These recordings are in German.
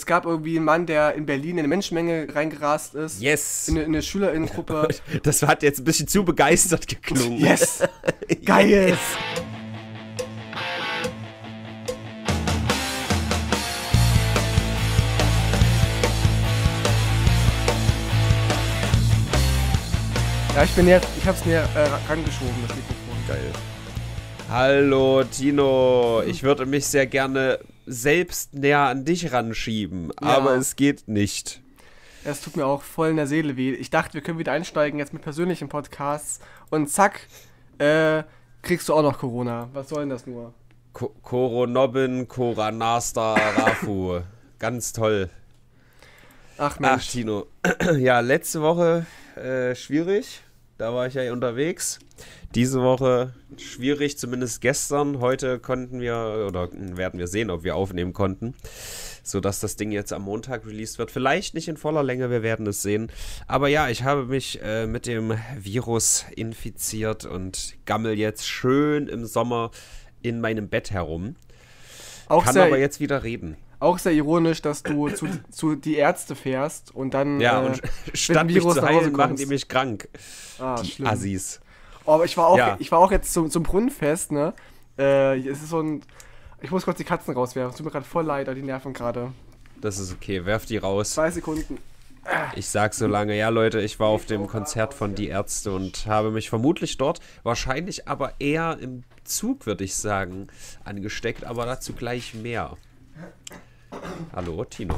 Es gab irgendwie einen Mann, der in Berlin in eine Menschenmenge reingerast ist. Yes. In eine, in eine Schülerinnengruppe. Das hat jetzt ein bisschen zu begeistert geklungen. Yes. Geil. Yes. Ja, ich bin näher, ich hab's näher äh, rangeschoben, das Mikrofon. Geil. Hallo Tino, ich würde mich sehr gerne selbst näher an dich ranschieben, ja. aber es geht nicht. Es tut mir auch voll in der Seele weh. Ich dachte, wir können wieder einsteigen jetzt mit persönlichen Podcasts und zack, äh, kriegst du auch noch Corona. Was soll denn das nur? Koronobin, Koranasta, Rafu. Ganz toll. Ach Mensch. Ach, Tino. ja, letzte Woche äh, schwierig. Da war ich ja unterwegs. Diese Woche schwierig, zumindest gestern. Heute konnten wir oder werden wir sehen, ob wir aufnehmen konnten, sodass das Ding jetzt am Montag released wird. Vielleicht nicht in voller Länge, wir werden es sehen. Aber ja, ich habe mich äh, mit dem Virus infiziert und gammel jetzt schön im Sommer in meinem Bett herum. Auch Kann aber jetzt wieder reden auch sehr ironisch, dass du zu, zu, die Ärzte fährst und dann ja, äh, und statt mich zu heilen, machen die mich krank. Ah, die schlimm. Assis. Oh, aber ich war auch, ja. ich war auch jetzt zum, zum Brunnenfest, ne? Äh, es ist so ein. Ich muss kurz die Katzen rauswerfen. tut mir gerade voll leid, die nerven gerade. Das ist okay, werf die raus. Zwei Sekunden. Ich sag so lange, ja Leute, ich war auf dem Konzert von Die Ärzte und habe mich vermutlich dort, wahrscheinlich aber eher im Zug, würde ich sagen, angesteckt, aber dazu gleich mehr. Hallo, Tino.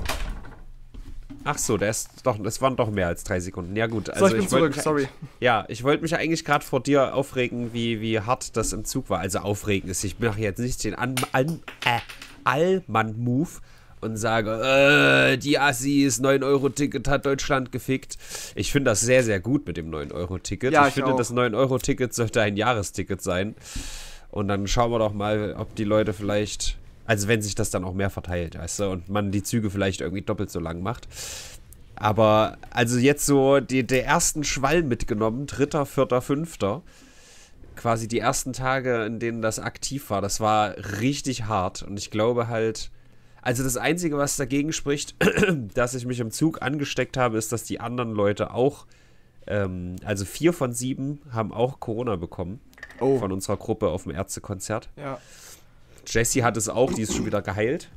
Ach so, der doch, das waren doch mehr als drei Sekunden. Ja gut, also so, ich also bin ich zurück, mich, sorry. Ja, ich wollte mich eigentlich gerade vor dir aufregen, wie, wie hart das im Zug war. Also aufregen ist, ich mache jetzt nicht den An, An äh, Allmann-Move und sage, äh, die Assis, 9-Euro-Ticket hat Deutschland gefickt. Ich finde das sehr, sehr gut mit dem 9-Euro-Ticket. Ja, ich, ich finde, auch. das 9-Euro-Ticket sollte ein Jahresticket sein. Und dann schauen wir doch mal, ob die Leute vielleicht also wenn sich das dann auch mehr verteilt, weißt du, und man die Züge vielleicht irgendwie doppelt so lang macht. Aber also jetzt so die, der ersten Schwall mitgenommen, dritter, vierter, fünfter. Quasi die ersten Tage, in denen das aktiv war, das war richtig hart. Und ich glaube halt, also das Einzige, was dagegen spricht, dass ich mich im Zug angesteckt habe, ist, dass die anderen Leute auch, ähm, also vier von sieben haben auch Corona bekommen. Oh. Von unserer Gruppe auf dem Ärztekonzert. Ja. Jessie hat es auch, die ist schon wieder geheilt.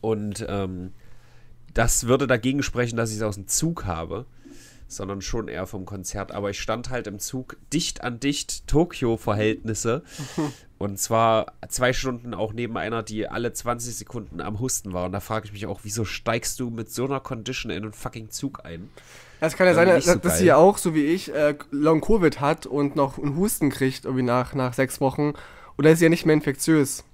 Und ähm, das würde dagegen sprechen, dass ich es aus dem Zug habe, sondern schon eher vom Konzert. Aber ich stand halt im Zug dicht an dicht Tokio-Verhältnisse. Und zwar zwei Stunden auch neben einer, die alle 20 Sekunden am Husten war. Und da frage ich mich auch, wieso steigst du mit so einer Condition in einen fucking Zug ein? Es kann ja sein, dass, so dass sie auch, so wie ich, äh, Long-Covid hat und noch einen Husten kriegt, irgendwie nach, nach sechs Wochen oder ist ja nicht mehr infektiös.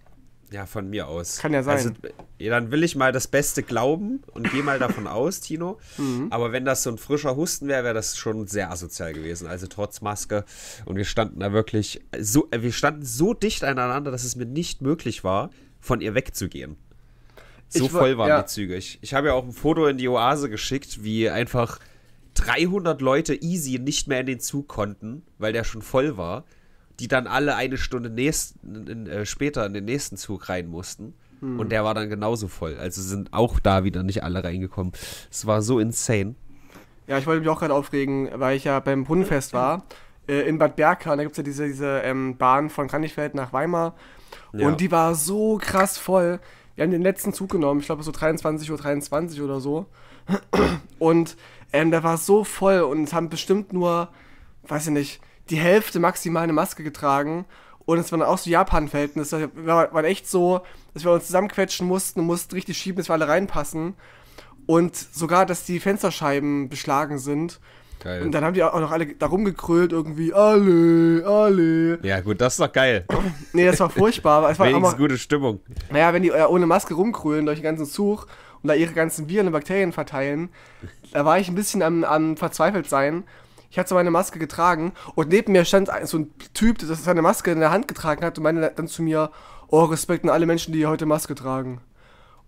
Ja, von mir aus. Kann ja sein. Also, äh, ja, dann will ich mal das Beste glauben und gehe mal davon aus, Tino. Mhm. Aber wenn das so ein frischer Husten wäre, wäre das schon sehr asozial gewesen. Also trotz Maske. Und wir standen da wirklich so, äh, wir standen so dicht aneinander, dass es mir nicht möglich war, von ihr wegzugehen. So ich voll waren ja. die Züge. Ich, ich habe ja auch ein Foto in die Oase geschickt, wie einfach 300 Leute easy nicht mehr in den Zug konnten, weil der schon voll war die dann alle eine Stunde nächsten, in, äh, später in den nächsten Zug rein mussten. Hm. Und der war dann genauso voll. Also sind auch da wieder nicht alle reingekommen. Es war so insane. Ja, ich wollte mich auch gerade aufregen, weil ich ja beim Brunnenfest war. Äh, in Bad Berka, und da gibt es ja diese, diese ähm, Bahn von Kranichfeld nach Weimar. Ja. Und die war so krass voll. Wir haben den letzten Zug genommen, ich glaube so 23.23 Uhr 23 oder so. Und ähm, da war so voll und es haben bestimmt nur, weiß ich nicht, die Hälfte maximal eine Maske getragen. Und es waren auch so Japan-Verhältnisse. Wir waren echt so, dass wir uns zusammenquetschen mussten und mussten richtig schieben, dass wir alle reinpassen. Und sogar, dass die Fensterscheiben beschlagen sind. Geil. Und dann haben die auch noch alle da rumgekrölt irgendwie, alle, alle. Ja gut, das ist doch geil. nee, das war furchtbar. Aber es war Wenigstens immer, gute Stimmung. Naja, wenn die äh, ohne Maske rumkrölen durch den ganzen Zug und da ihre ganzen Viren und Bakterien verteilen, da war ich ein bisschen am, am verzweifelt sein. Ich hatte meine Maske getragen und neben mir stand so ein Typ, der seine Maske in der Hand getragen hat und meinte dann zu mir, oh, Respekt an alle Menschen, die heute Maske tragen.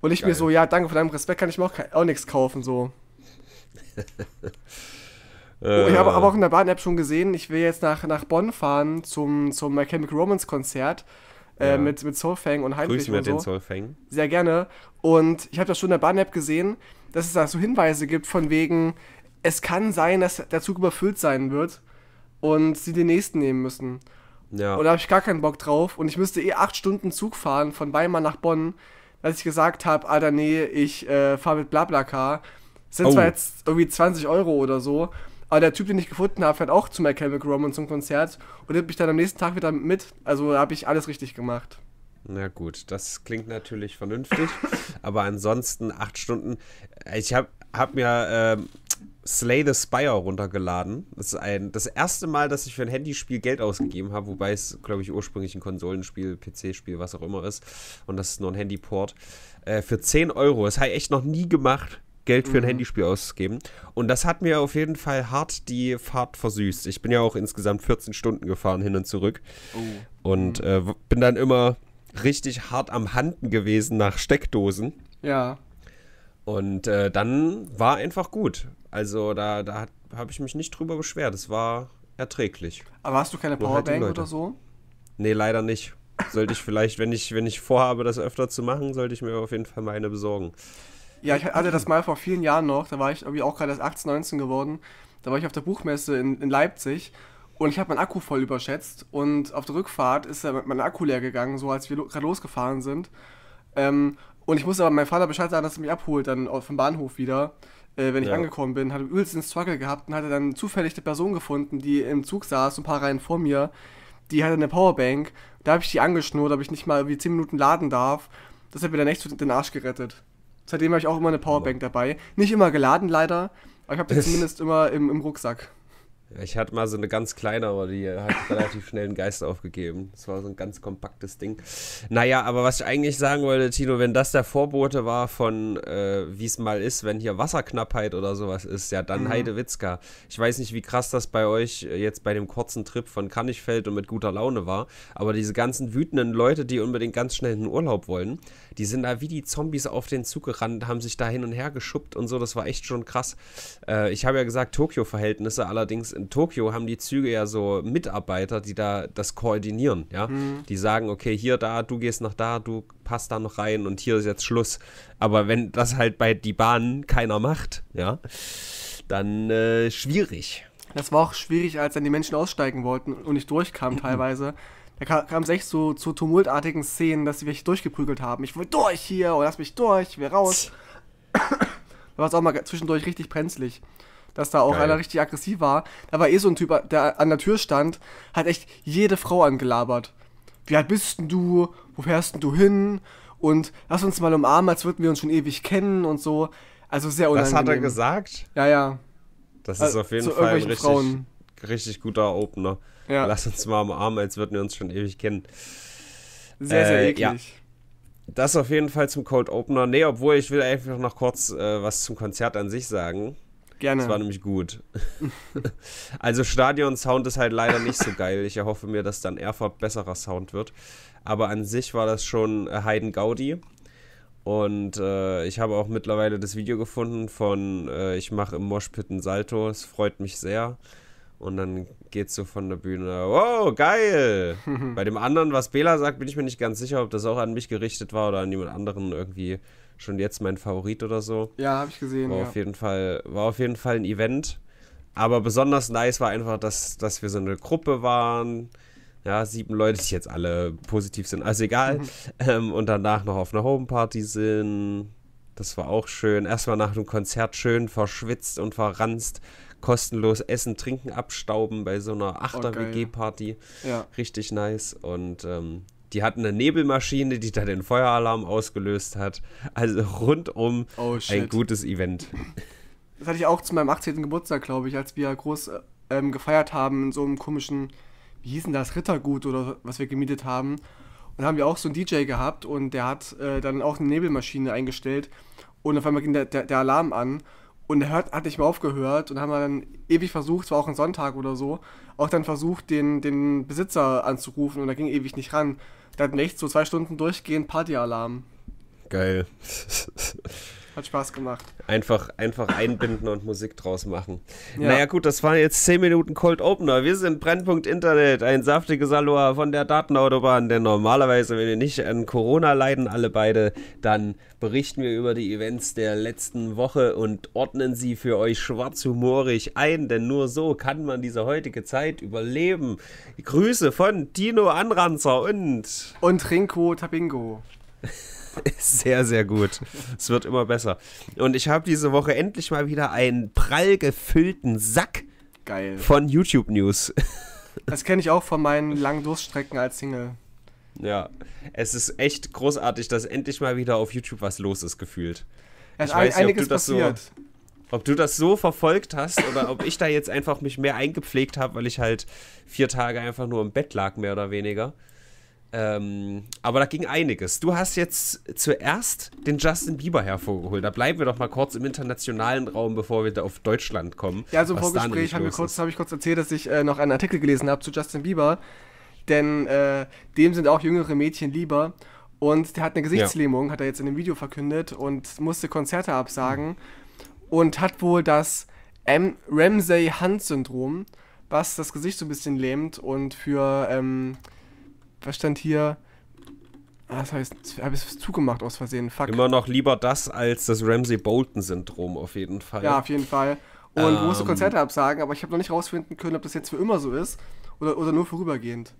Und ich Geil. mir so, ja, danke für deinen Respekt, kann ich mir auch, auch nichts kaufen, so. oh, ich habe aber auch in der Bahn-App schon gesehen, ich will jetzt nach, nach Bonn fahren zum, zum My Chemical Romance Konzert. Äh, ja. mit, mit Soulfang und Heinrich Grüßen und so. den Soulfang. Sehr gerne. Und ich habe das schon in der Bahn-App gesehen, dass es da so Hinweise gibt von wegen, es kann sein, dass der Zug überfüllt sein wird und sie den nächsten nehmen müssen. Ja. Und da habe ich gar keinen Bock drauf und ich müsste eh acht Stunden Zug fahren von Weimar nach Bonn, dass ich gesagt habe, Alter, nee, ich äh, fahre mit Blablacar. Das sind oh. zwar jetzt irgendwie 20 Euro oder so, aber der Typ, den ich gefunden habe, fährt auch zu My Chemical und zum Konzert und nimmt mich dann am nächsten Tag wieder mit. Also habe ich alles richtig gemacht. Na gut, das klingt natürlich vernünftig, aber ansonsten acht Stunden. Ich habe hab mir ähm, Slay the Spire runtergeladen. Das ist ein, das erste Mal, dass ich für ein Handyspiel Geld ausgegeben habe, wobei es, glaube ich, ursprünglich ein Konsolenspiel, PC-Spiel, was auch immer ist. Und das ist nur ein Handyport. Äh, für 10 Euro. Das habe ich echt noch nie gemacht. Geld für ein mhm. Handyspiel auszugeben. Und das hat mir auf jeden Fall hart die Fahrt versüßt. Ich bin ja auch insgesamt 14 Stunden gefahren hin und zurück. Oh. Und mhm. äh, bin dann immer richtig hart am Handen gewesen nach Steckdosen. Ja. Und äh, dann war einfach gut. Also da, da habe ich mich nicht drüber beschwert. Es war erträglich. Aber hast du keine halt Powerbank halt oder so? Nee, leider nicht. Sollte ich vielleicht, wenn ich, wenn ich vorhabe, das öfter zu machen, sollte ich mir auf jeden Fall meine besorgen. Ja, ich hatte das mal vor vielen Jahren noch. Da war ich irgendwie auch gerade erst 18, 19 geworden. Da war ich auf der Buchmesse in, in Leipzig und ich habe meinen Akku voll überschätzt. Und auf der Rückfahrt ist mein Akku leer gegangen, so als wir lo gerade losgefahren sind. Ähm, und ich musste aber meinem Vater Bescheid sagen, dass er mich abholt, dann vom Bahnhof wieder, äh, wenn ich ja. angekommen bin. Hatte übelst einen Struggle gehabt und hatte dann zufällig eine Person gefunden, die im Zug saß, ein paar Reihen vor mir. Die hatte eine Powerbank. Da habe ich die angeschnurrt, ob ich nicht mal wie 10 Minuten laden darf. Das hat mir dann echt den Arsch gerettet. Seitdem habe ich auch immer eine Powerbank dabei. Nicht immer geladen, leider, aber ich habe die zumindest immer im, im Rucksack. Ich hatte mal so eine ganz kleine, aber die hat relativ schnell den Geist aufgegeben. Das war so ein ganz kompaktes Ding. Naja, aber was ich eigentlich sagen wollte, Tino, wenn das der Vorbote war von, äh, wie es mal ist, wenn hier Wasserknappheit oder sowas ist, ja, dann mhm. Heidewitzka. Ich weiß nicht, wie krass das bei euch äh, jetzt bei dem kurzen Trip von Kannichfeld und mit guter Laune war, aber diese ganzen wütenden Leute, die unbedingt ganz schnell in den Urlaub wollen, die sind da wie die Zombies auf den Zug gerannt, haben sich da hin und her geschubbt und so. Das war echt schon krass. Äh, ich habe ja gesagt, Tokio-Verhältnisse allerdings in in Tokio haben die Züge ja so Mitarbeiter, die da das koordinieren, ja. Mhm. Die sagen, okay, hier da, du gehst nach da, du passt da noch rein und hier ist jetzt Schluss. Aber wenn das halt bei die Bahn keiner macht, ja, dann äh, schwierig. Das war auch schwierig, als dann die Menschen aussteigen wollten und nicht durchkamen mhm. teilweise. Da kam, es echt so zu tumultartigen Szenen, dass sie mich durchgeprügelt haben. Ich will durch hier und lass mich durch, ich will raus. da war es auch mal zwischendurch richtig brenzlig dass da auch Geil. einer richtig aggressiv war. Da war eh so ein Typ, der an der Tür stand, hat echt jede Frau angelabert. Wie alt bist denn du? Wo fährst denn du hin? Und lass uns mal umarmen, als würden wir uns schon ewig kennen und so. Also sehr unangenehm. Das hat er gesagt? Ja, ja. Das ist äh, auf jeden Fall ein richtig, Frauen. richtig guter Opener. Ja. Lass uns mal umarmen, als würden wir uns schon ewig kennen. Sehr, äh, sehr eklig. Ja. Das auf jeden Fall zum Cold Opener. Nee, obwohl ich will einfach noch kurz äh, was zum Konzert an sich sagen. Gerne. Das war nämlich gut. also Stadion-Sound ist halt leider nicht so geil. Ich erhoffe mir, dass dann Erfurt besserer Sound wird. Aber an sich war das schon äh, Heiden Gaudi. Und äh, ich habe auch mittlerweile das Video gefunden von äh, Ich mache im Moshpit einen Salto. Es freut mich sehr. Und dann geht's so von der Bühne, wow, geil! Bei dem anderen, was Bela sagt, bin ich mir nicht ganz sicher, ob das auch an mich gerichtet war oder an jemand anderen irgendwie schon jetzt mein Favorit oder so. Ja, habe ich gesehen. War, ja. auf jeden Fall, war auf jeden Fall ein Event. Aber besonders nice war einfach, dass, dass wir so eine Gruppe waren. Ja, sieben Leute, die jetzt alle positiv sind, also egal. Mhm. ähm, und danach noch auf einer Homeparty sind. Das war auch schön. Erstmal nach dem Konzert schön verschwitzt und verranzt kostenlos Essen, Trinken abstauben bei so einer Achter-WG-Party. Oh, ja. Richtig nice. Und ähm, die hatten eine Nebelmaschine, die da den Feueralarm ausgelöst hat. Also rundum oh, ein gutes Event. Das hatte ich auch zu meinem 18. Geburtstag, glaube ich, als wir groß ähm, gefeiert haben in so einem komischen, wie hieß denn das, Rittergut oder was wir gemietet haben. Und da haben wir auch so einen DJ gehabt und der hat äh, dann auch eine Nebelmaschine eingestellt und auf einmal ging der, der, der Alarm an und hört, hat nicht mehr aufgehört und haben dann ewig versucht, zwar auch ein Sonntag oder so, auch dann versucht, den, den Besitzer anzurufen und da ging ewig nicht ran. Da hatten echt so zwei Stunden durchgehend Partyalarm. Geil. Hat Spaß gemacht. Einfach, einfach einbinden und Musik draus machen. Ja. Naja, gut, das waren jetzt 10 Minuten Cold Opener. Wir sind Brennpunkt Internet, ein saftiges Aloha von der Datenautobahn. Denn normalerweise, wenn wir nicht an Corona leiden, alle beide, dann berichten wir über die Events der letzten Woche und ordnen sie für euch schwarzhumorig ein. Denn nur so kann man diese heutige Zeit überleben. Grüße von Dino Anranzer und. Und Rinko Tabingo. sehr, sehr gut. Es wird immer besser. Und ich habe diese Woche endlich mal wieder einen prall gefüllten Sack Geil. von YouTube News. Das kenne ich auch von meinen langen Durststrecken als Single. Ja, es ist echt großartig, dass endlich mal wieder auf YouTube was los ist, gefühlt. Es ich weiß ein, nicht, ob du das passiert. so ob du das so verfolgt hast oder ob ich da jetzt einfach mich mehr eingepflegt habe, weil ich halt vier Tage einfach nur im Bett lag, mehr oder weniger. Ähm, aber da ging einiges. Du hast jetzt zuerst den Justin Bieber hervorgeholt. Da bleiben wir doch mal kurz im internationalen Raum, bevor wir da auf Deutschland kommen. Ja, also im Vorgespräch habe hab ich kurz erzählt, dass ich äh, noch einen Artikel gelesen habe zu Justin Bieber. Denn äh, dem sind auch jüngere Mädchen lieber. Und der hat eine Gesichtslähmung, ja. hat er jetzt in dem Video verkündet und musste Konzerte absagen. Und hat wohl das Ramsey-Hunt-Syndrom, was das Gesicht so ein bisschen lähmt und für. Ähm, was stand hier? Ah, das habe ich, hab ich zugemacht aus Versehen. Fuck. Immer noch lieber das als das Ramsey Bolton-Syndrom auf jeden Fall. Ja, auf jeden Fall. Und ähm, musste Konzerte absagen, aber ich habe noch nicht rausfinden können, ob das jetzt für immer so ist oder, oder nur vorübergehend.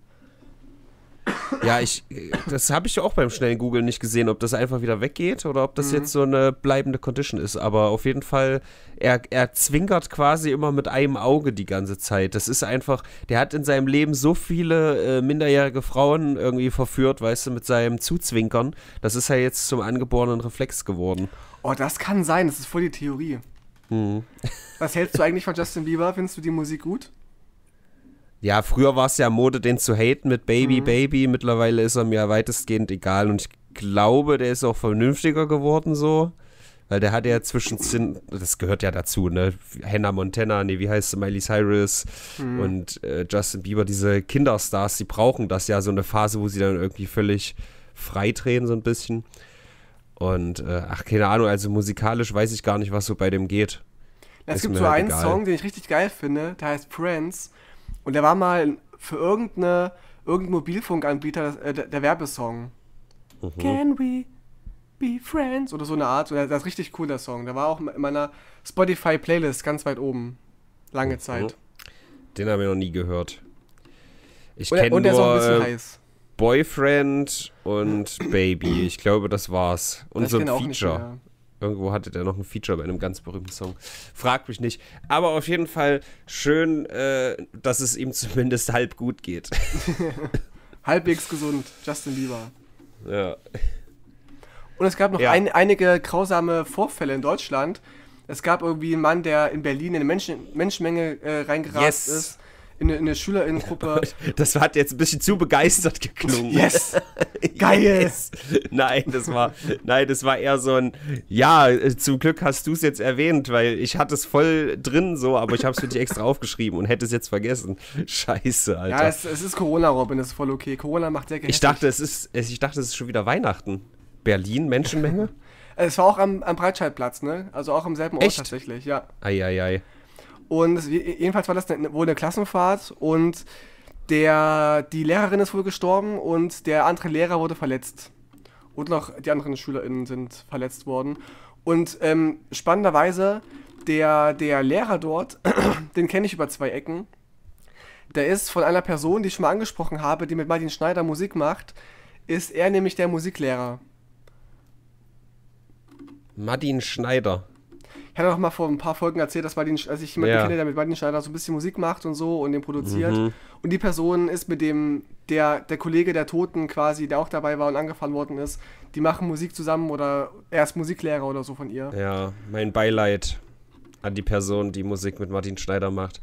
Ja, ich, das habe ich auch beim schnellen Google nicht gesehen, ob das einfach wieder weggeht oder ob das mhm. jetzt so eine bleibende Condition ist. Aber auf jeden Fall, er, er zwinkert quasi immer mit einem Auge die ganze Zeit. Das ist einfach, der hat in seinem Leben so viele äh, minderjährige Frauen irgendwie verführt, weißt du, mit seinem Zuzwinkern. Das ist ja jetzt zum angeborenen Reflex geworden. Oh, das kann sein. Das ist voll die Theorie. Mhm. Was hältst du eigentlich von Justin Bieber? Findest du die Musik gut? Ja, früher war es ja Mode, den zu haten mit Baby mhm. Baby. Mittlerweile ist er mir weitestgehend egal und ich glaube, der ist auch vernünftiger geworden so. Weil der hat ja zwischenzin, das gehört ja dazu, ne? Hannah Montana, nee, wie heißt sie, Miley Cyrus mhm. und äh, Justin Bieber, diese Kinderstars, die brauchen das ja, so eine Phase, wo sie dann irgendwie völlig frei drehen, so ein bisschen. Und äh, ach, keine Ahnung, also musikalisch weiß ich gar nicht, was so bei dem geht. Es gibt so halt einen egal. Song, den ich richtig geil finde, der heißt Prince. Und der war mal für irgendeine, irgendeinen Mobilfunkanbieter äh, der, der, Werbesong. Mhm. Can we be friends? Oder so eine Art. Das ist richtig cool, der Song. Der war auch in meiner Spotify-Playlist ganz weit oben. Lange mhm. Zeit. Den haben wir noch nie gehört. Ich kenne nur der ist auch ein bisschen äh, heiß. Boyfriend und Baby. Ich glaube, das war's. Und das so ein Feature. Irgendwo hatte der noch ein Feature bei einem ganz berühmten Song. Frag mich nicht. Aber auf jeden Fall schön, äh, dass es ihm zumindest halb gut geht. Halbwegs gesund, Justin Bieber. Ja. Und es gab noch ja. ein, einige grausame Vorfälle in Deutschland. Es gab irgendwie einen Mann, der in Berlin in eine Menschen, Menschenmenge äh, reingerast yes. ist in, in der Schülerinnengruppe. Das hat jetzt ein bisschen zu begeistert geklungen. Yes! Geil! Yes. Nein, das war, nein, das war eher so ein, ja, äh, zum Glück hast du es jetzt erwähnt, weil ich hatte es voll drin so, aber ich habe es für dich extra aufgeschrieben und hätte es jetzt vergessen. Scheiße, Alter. Ja, es, es ist Corona, Robin, das ist voll okay. Corona macht sehr Ich dachte, es ist, ich dachte, es ist schon wieder Weihnachten. Berlin, Menschenmenge? es war auch am, am Breitscheidplatz, ne? Also auch im selben Ort Echt? tatsächlich, ja. Eieiei. Ei, ei. Und jedenfalls war das eine, wohl eine Klassenfahrt und der, die Lehrerin ist wohl gestorben und der andere Lehrer wurde verletzt. Und noch die anderen SchülerInnen sind verletzt worden. Und ähm, spannenderweise, der, der Lehrer dort, den kenne ich über zwei Ecken, der ist von einer Person, die ich schon mal angesprochen habe, die mit Martin Schneider Musik macht, ist er nämlich der Musiklehrer. Martin Schneider ich hatte auch mal vor ein paar Folgen erzählt, dass Martin, also ich jemanden ja. kenne, der mit Martin Schneider so ein bisschen Musik macht und so und den produziert. Mhm. Und die Person ist mit dem, der, der Kollege der Toten quasi, der auch dabei war und angefahren worden ist, die machen Musik zusammen oder er ist Musiklehrer oder so von ihr. Ja, mein Beileid an die Person, die Musik mit Martin Schneider macht.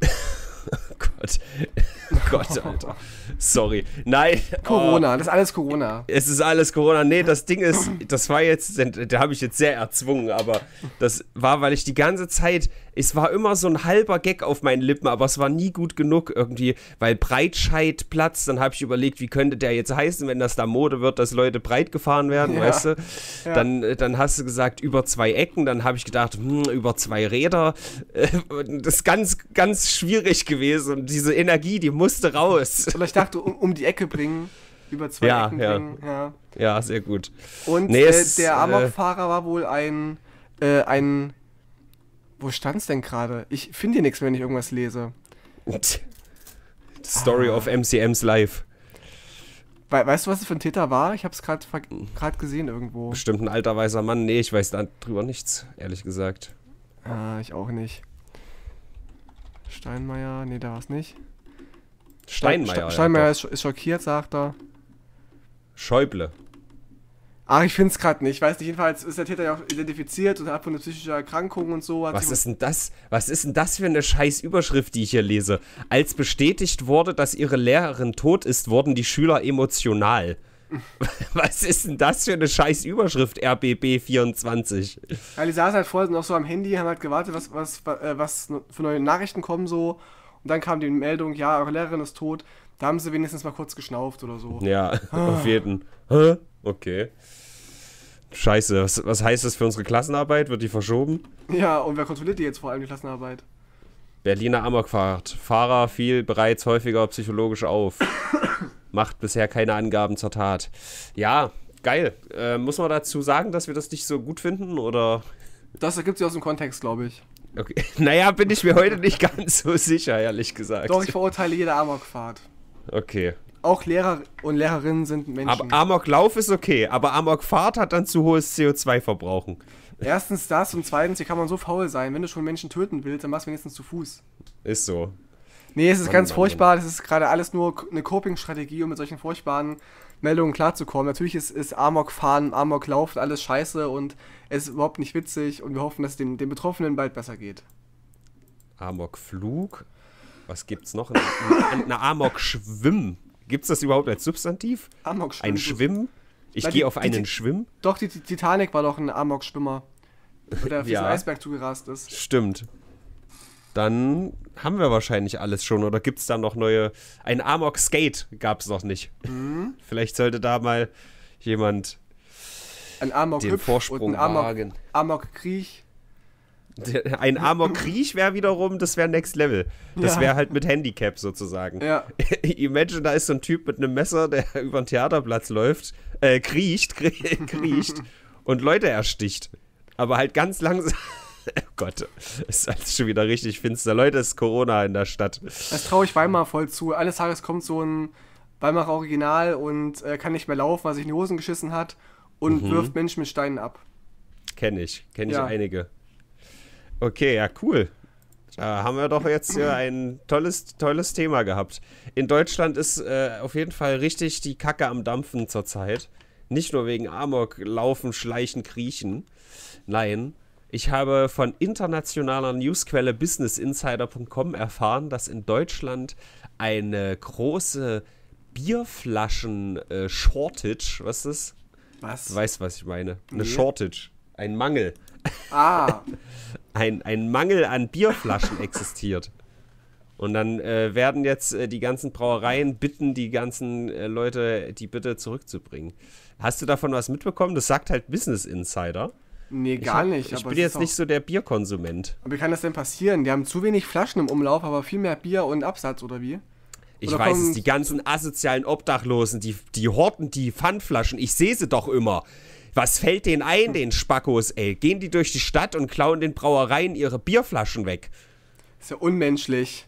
Gott. Gott, Alter. Sorry. Nein. Äh, Corona, oh. das ist alles Corona. Es ist alles Corona. Nee, das Ding ist, das war jetzt, da habe ich jetzt sehr erzwungen, aber das war, weil ich die ganze Zeit es war immer so ein halber Gag auf meinen Lippen, aber es war nie gut genug irgendwie, weil Breitscheidplatz, dann habe ich überlegt, wie könnte der jetzt heißen, wenn das da Mode wird, dass Leute breit gefahren werden, ja. weißt du? Ja. Dann, äh, dann hast du gesagt, über zwei Ecken, dann habe ich gedacht, hm, über zwei Räder. Das ist ganz, ganz schwierig gewesen und diese Energie, die musste raus. Oder ich dachte, um, um die Ecke bringen über zwei ja, Ecken ja. Bringen. Ja. ja, sehr gut. Und nee, äh, es, der äh, Amokfahrer äh, war wohl ein, äh, ein wo stand's denn gerade? Ich finde hier nichts, wenn ich irgendwas lese. Story ah. of MCM's Life. We weißt du, was es für ein Täter war? Ich habe es gerade gesehen irgendwo. Bestimmt ein alter weißer Mann. Nee, ich weiß darüber nichts, ehrlich gesagt. Ah, ich auch nicht. Steinmeier, nee, da war es nicht. Steinmeier. Ste Steinmeier ist, schockiert, sagt er. Schäuble. Ach, ich finde es gerade nicht. Ich weiß nicht, jedenfalls ist der Täter ja auch identifiziert und hat von einer psychischen Erkrankung und so. was ist denn das? Was ist denn das für eine scheiß Überschrift, die ich hier lese? Als bestätigt wurde, dass ihre Lehrerin tot ist, wurden die Schüler emotional. was ist denn das für eine scheiß Überschrift, RBB24? Ja, die saßen halt vorher noch so am Handy, haben halt gewartet, was, was, äh, was für neue Nachrichten kommen so. Und dann kam die Meldung, ja, eure Lehrerin ist tot. Da haben sie wenigstens mal kurz geschnauft oder so. Ja, ah. auf jeden. Hä? Okay. Scheiße, was, was heißt das für unsere Klassenarbeit? Wird die verschoben? Ja, und wer kontrolliert die jetzt vor allem, die Klassenarbeit? Berliner Amokfahrt. Fahrer fiel bereits häufiger psychologisch auf. Macht bisher keine Angaben zur Tat. Ja, geil. Äh, muss man dazu sagen, dass wir das nicht so gut finden, oder? Das ergibt sich aus dem Kontext, glaube ich. Okay. Naja, bin ich mir heute nicht ganz so sicher, ehrlich gesagt. Doch, ich verurteile jede Amokfahrt. Okay, auch Lehrer und Lehrerinnen sind Menschen. Aber Amoklauf ist okay, aber Amokfahrt hat dann zu hohes CO2-Verbrauchen. Erstens das und zweitens, hier kann man so faul sein. Wenn du schon Menschen töten willst, dann machst du wenigstens zu Fuß. Ist so. Nee, es ist Mann, ganz Mann, furchtbar. Mann. Das ist gerade alles nur eine Coping-Strategie, um mit solchen furchtbaren Meldungen klarzukommen. Natürlich ist, ist Amok-Fahren, Amok-Laufen alles scheiße und es ist überhaupt nicht witzig und wir hoffen, dass es dem, den Betroffenen bald besser geht. Amok-Flug? Was gibt's noch? Eine Amok-Schwimm. Gibt es das überhaupt als Substantiv? Amok-Schwimmen. Ein Schwimmen? Ich gehe auf einen die, Schwimm? Doch, die, die Titanic war doch ein Amok-Schwimmer. Der auf ja. diesen Eisberg zugerast ist. Stimmt. Dann haben wir wahrscheinlich alles schon. Oder gibt es da noch neue. Ein Amok-Skate gab es noch nicht. Mhm. Vielleicht sollte da mal jemand. Ein Amok-Hüpf. Vorsprung und ein Amok-Krieg. Ein armer Kriech wäre wiederum, das wäre Next Level. Das wäre halt mit Handicap sozusagen. Ja. Imagine, da ist so ein Typ mit einem Messer, der über den Theaterplatz läuft, äh, kriecht, kriecht und Leute ersticht. Aber halt ganz langsam. Oh Gott, ist alles schon wieder richtig finster. Leute, ist Corona in der Stadt. Das traue ich Weimar voll zu. Eines Tages kommt so ein Weimarer Original und äh, kann nicht mehr laufen, weil sich in die Hosen geschissen hat und mhm. wirft Menschen mit Steinen ab. Kenne ich, kenne ich ja. einige. Okay, ja, cool. Da haben wir doch jetzt hier ein tolles, tolles Thema gehabt. In Deutschland ist äh, auf jeden Fall richtig die Kacke am Dampfen zurzeit. Nicht nur wegen Amok, Laufen, Schleichen, Kriechen. Nein, ich habe von internationaler Newsquelle businessinsider.com erfahren, dass in Deutschland eine große Bierflaschen-Shortage, äh, was ist? das? Was? Du weißt, was ich meine. Eine nee. Shortage, ein Mangel Ah. ein, ein Mangel an Bierflaschen existiert. Und dann äh, werden jetzt äh, die ganzen Brauereien bitten, die ganzen äh, Leute die Bitte zurückzubringen. Hast du davon was mitbekommen? Das sagt halt Business Insider. Nee, gar ich nicht. Ich bin jetzt nicht so der Bierkonsument. Aber wie kann das denn passieren? Die haben zu wenig Flaschen im Umlauf, aber viel mehr Bier und Absatz, oder wie? Ich oder weiß es, die ganzen asozialen Obdachlosen, die, die horten die Pfandflaschen. Ich sehe sie doch immer. Was fällt denen ein, den Spackos, ey? Gehen die durch die Stadt und klauen den Brauereien ihre Bierflaschen weg? Ist ja unmenschlich.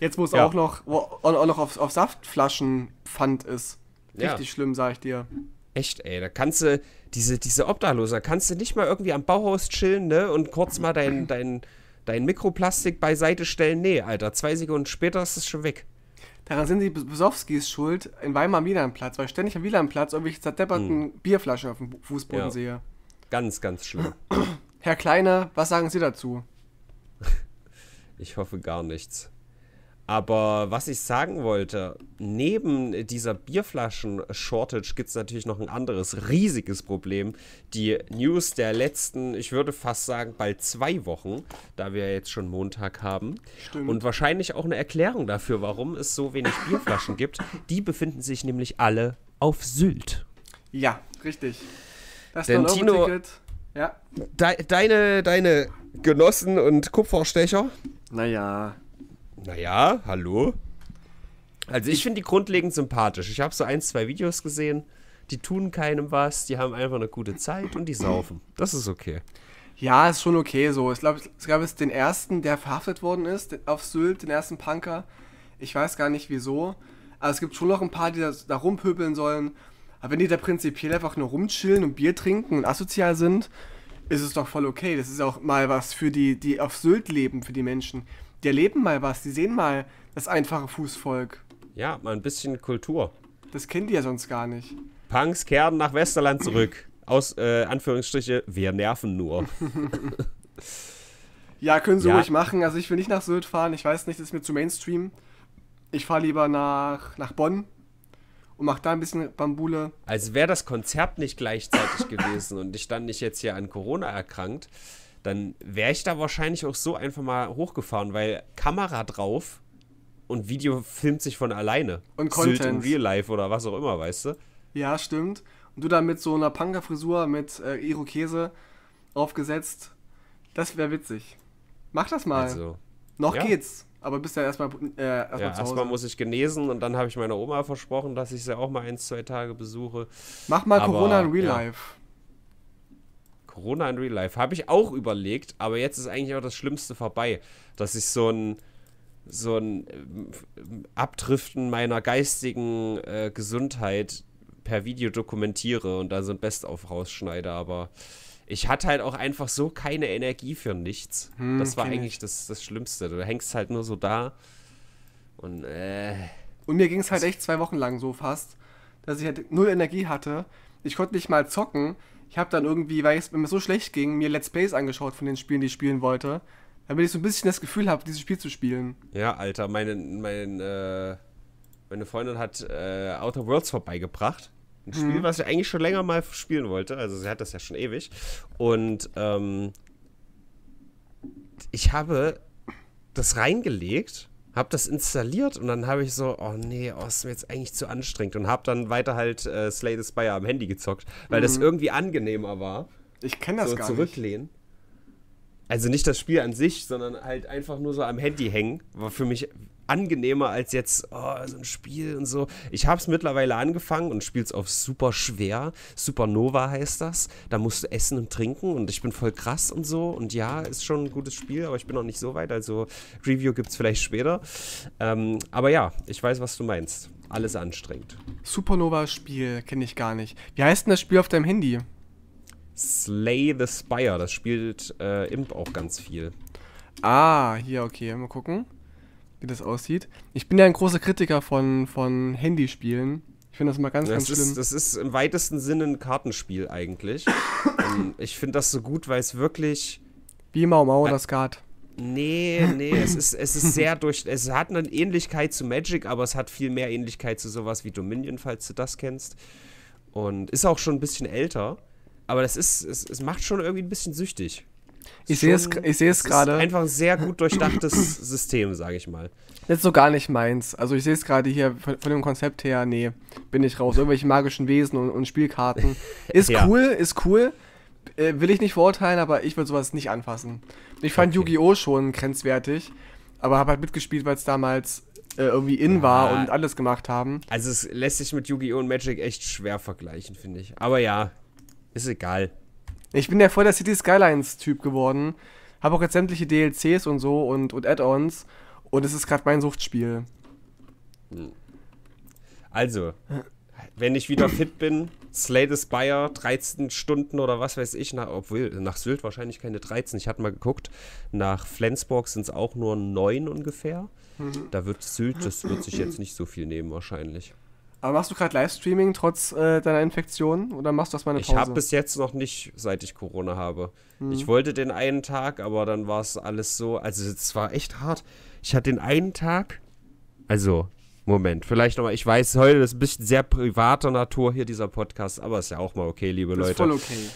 Jetzt, wo es ja. auch noch, auch noch auf, auf Saftflaschen Pfand ist. Richtig ja. schlimm, sag ich dir. Echt, ey, da kannst du, diese, diese Obdachloser, kannst du nicht mal irgendwie am Bauhaus chillen, ne? Und kurz mal dein, dein, dein Mikroplastik beiseite stellen. Nee, Alter, zwei Sekunden später ist es schon weg. Daran sind die Besowskis schuld in Weimar am Wielandplatz, weil ich ständig am Wielandplatz irgendwelche zerdepperten hm. Bierflaschen auf dem Fußboden ja. sehe. Ganz, ganz schlimm. Herr Kleine, was sagen Sie dazu? Ich hoffe gar nichts. Aber was ich sagen wollte, neben dieser Bierflaschen-Shortage gibt es natürlich noch ein anderes riesiges Problem. Die News der letzten, ich würde fast sagen, bald zwei Wochen, da wir jetzt schon Montag haben. Stimmt. Und wahrscheinlich auch eine Erklärung dafür, warum es so wenig Bierflaschen gibt. Die befinden sich nämlich alle auf Sylt. Ja, richtig. Das Denn Tino, ja. De deine, deine Genossen und Kupferstecher. Naja, naja, hallo. Also ich finde die grundlegend sympathisch. Ich habe so ein, zwei Videos gesehen, die tun keinem was, die haben einfach eine gute Zeit und die saufen. Das ist okay. Ja, ist schon okay so. Ich glaube, es gab jetzt den ersten, der verhaftet worden ist, auf Sylt, den ersten Punker. Ich weiß gar nicht wieso. Aber es gibt schon noch ein paar, die da, da rumpöbeln sollen. Aber wenn die da prinzipiell einfach nur rumchillen und Bier trinken und asozial sind, ist es doch voll okay. Das ist auch mal was für die, die auf Sylt leben, für die Menschen die erleben mal was, die sehen mal das einfache Fußvolk. Ja, mal ein bisschen Kultur. Das kennen die ja sonst gar nicht. Punks kehren nach Westerland zurück. Aus äh, Anführungsstriche, wir nerven nur. ja, können sie ja. ruhig machen. Also ich will nicht nach Sylt fahren. Ich weiß nicht, das ist mir zu Mainstream. Ich fahre lieber nach, nach Bonn und mach da ein bisschen Bambule. Als wäre das Konzert nicht gleichzeitig gewesen und ich dann nicht jetzt hier an Corona erkrankt dann wäre ich da wahrscheinlich auch so einfach mal hochgefahren, weil Kamera drauf und Video filmt sich von alleine. Und Content. Sylt in Real Life oder was auch immer, weißt du? Ja, stimmt. Und du da mit so einer Panga-Frisur mit äh, Irokese aufgesetzt. Das wäre witzig. Mach das mal. Also, Noch ja. geht's. Aber bist ja erstmal äh, erst ja, Erstmal muss ich genesen und dann habe ich meiner Oma versprochen, dass ich sie auch mal ein, zwei Tage besuche. Mach mal Aber, Corona in Real ja. Life. Corona in Real Life habe ich auch überlegt, aber jetzt ist eigentlich auch das Schlimmste vorbei, dass ich so ein so ein äh, Abdriften meiner geistigen äh, Gesundheit per Video dokumentiere und da so ein Best-of rausschneide, aber ich hatte halt auch einfach so keine Energie für nichts. Hm, das war eigentlich das, das Schlimmste. Du hängst halt nur so da und äh. Und mir ging es halt echt zwei Wochen lang so fast, dass ich halt null Energie hatte. Ich konnte nicht mal zocken ich habe dann irgendwie, weil es mir so schlecht ging, mir Let's Plays angeschaut von den Spielen, die ich spielen wollte, damit ich so ein bisschen das Gefühl habe, dieses Spiel zu spielen. Ja, Alter, meine, mein, äh, meine Freundin hat äh, Outer Worlds vorbeigebracht. Ein mhm. Spiel, was ich eigentlich schon länger mal spielen wollte. Also sie hat das ja schon ewig. Und ähm, ich habe das reingelegt hab das installiert und dann habe ich so, oh nee, oh, ist mir jetzt eigentlich zu anstrengend und hab dann weiter halt äh, Slay the Spire am Handy gezockt, weil mhm. das irgendwie angenehmer war. Ich kenne das so gar zurücklehnen. nicht. Also nicht das Spiel an sich, sondern halt einfach nur so am Handy hängen, war für mich angenehmer als jetzt oh, so ein Spiel und so. Ich habe es mittlerweile angefangen und spiele es auf super schwer. Supernova heißt das. Da musst du essen und trinken und ich bin voll krass und so. Und ja, ist schon ein gutes Spiel, aber ich bin noch nicht so weit. Also Review gibt es vielleicht später. Ähm, aber ja, ich weiß, was du meinst. Alles anstrengend. Supernova-Spiel kenne ich gar nicht. Wie heißt denn das Spiel auf deinem Handy? Slay the Spire. Das spielt äh, Imp auch ganz viel. Ah, hier, okay. Mal gucken wie das aussieht. Ich bin ja ein großer Kritiker von, von Handyspielen. Ich finde das mal ganz, das ganz ist, schlimm. Das ist im weitesten Sinne ein Kartenspiel eigentlich. Ähm, ich finde das so gut, weil es wirklich. Wie Mau Mau oder äh, Skat. Nee, nee, es ist, es ist sehr durch. Es hat eine Ähnlichkeit zu Magic, aber es hat viel mehr Ähnlichkeit zu sowas wie Dominion, falls du das kennst. Und ist auch schon ein bisschen älter. Aber das ist, es, es macht schon irgendwie ein bisschen süchtig. Ich sehe es, ich sehe es gerade. Einfach ein sehr gut durchdachtes System, sage ich mal. Das ist so gar nicht meins. Also ich sehe es gerade hier von, von, dem Konzept her, nee, bin ich raus. Irgendwelche magischen Wesen und, und Spielkarten. Ist ja. cool, ist cool. Äh, will ich nicht verurteilen, aber ich würde sowas nicht anfassen. Ich fand okay. Yu-Gi-Oh! schon grenzwertig, aber habe halt mitgespielt, weil es damals äh, irgendwie in ja. war und alles gemacht haben. Also es lässt sich mit Yu-Gi-Oh! und Magic echt schwer vergleichen, finde ich. Aber ja, ist egal. Ich bin ja voll der City Skylines-Typ geworden. Habe auch jetzt sämtliche DLCs und so und, und Add-ons. Und es ist gerade mein Suchtspiel. Also, wenn ich wieder fit bin, Slay the Spire, 13 Stunden oder was weiß ich, nach, obwohl nach Sylt wahrscheinlich keine 13, ich hatte mal geguckt, nach Flensburg sind es auch nur 9 ungefähr. Mhm. Da wird Sylt, das wird sich jetzt nicht so viel nehmen wahrscheinlich. Aber machst du gerade Livestreaming trotz äh, deiner Infektion oder machst du das mal eine Pause? Ich habe bis jetzt noch nicht, seit ich Corona habe. Mhm. Ich wollte den einen Tag, aber dann war es alles so. Also, es war echt hart. Ich hatte den einen Tag. Also, Moment, vielleicht nochmal. Ich weiß, heute ist ein bisschen sehr privater Natur hier dieser Podcast, aber ist ja auch mal okay, liebe Leute. Ist voll okay.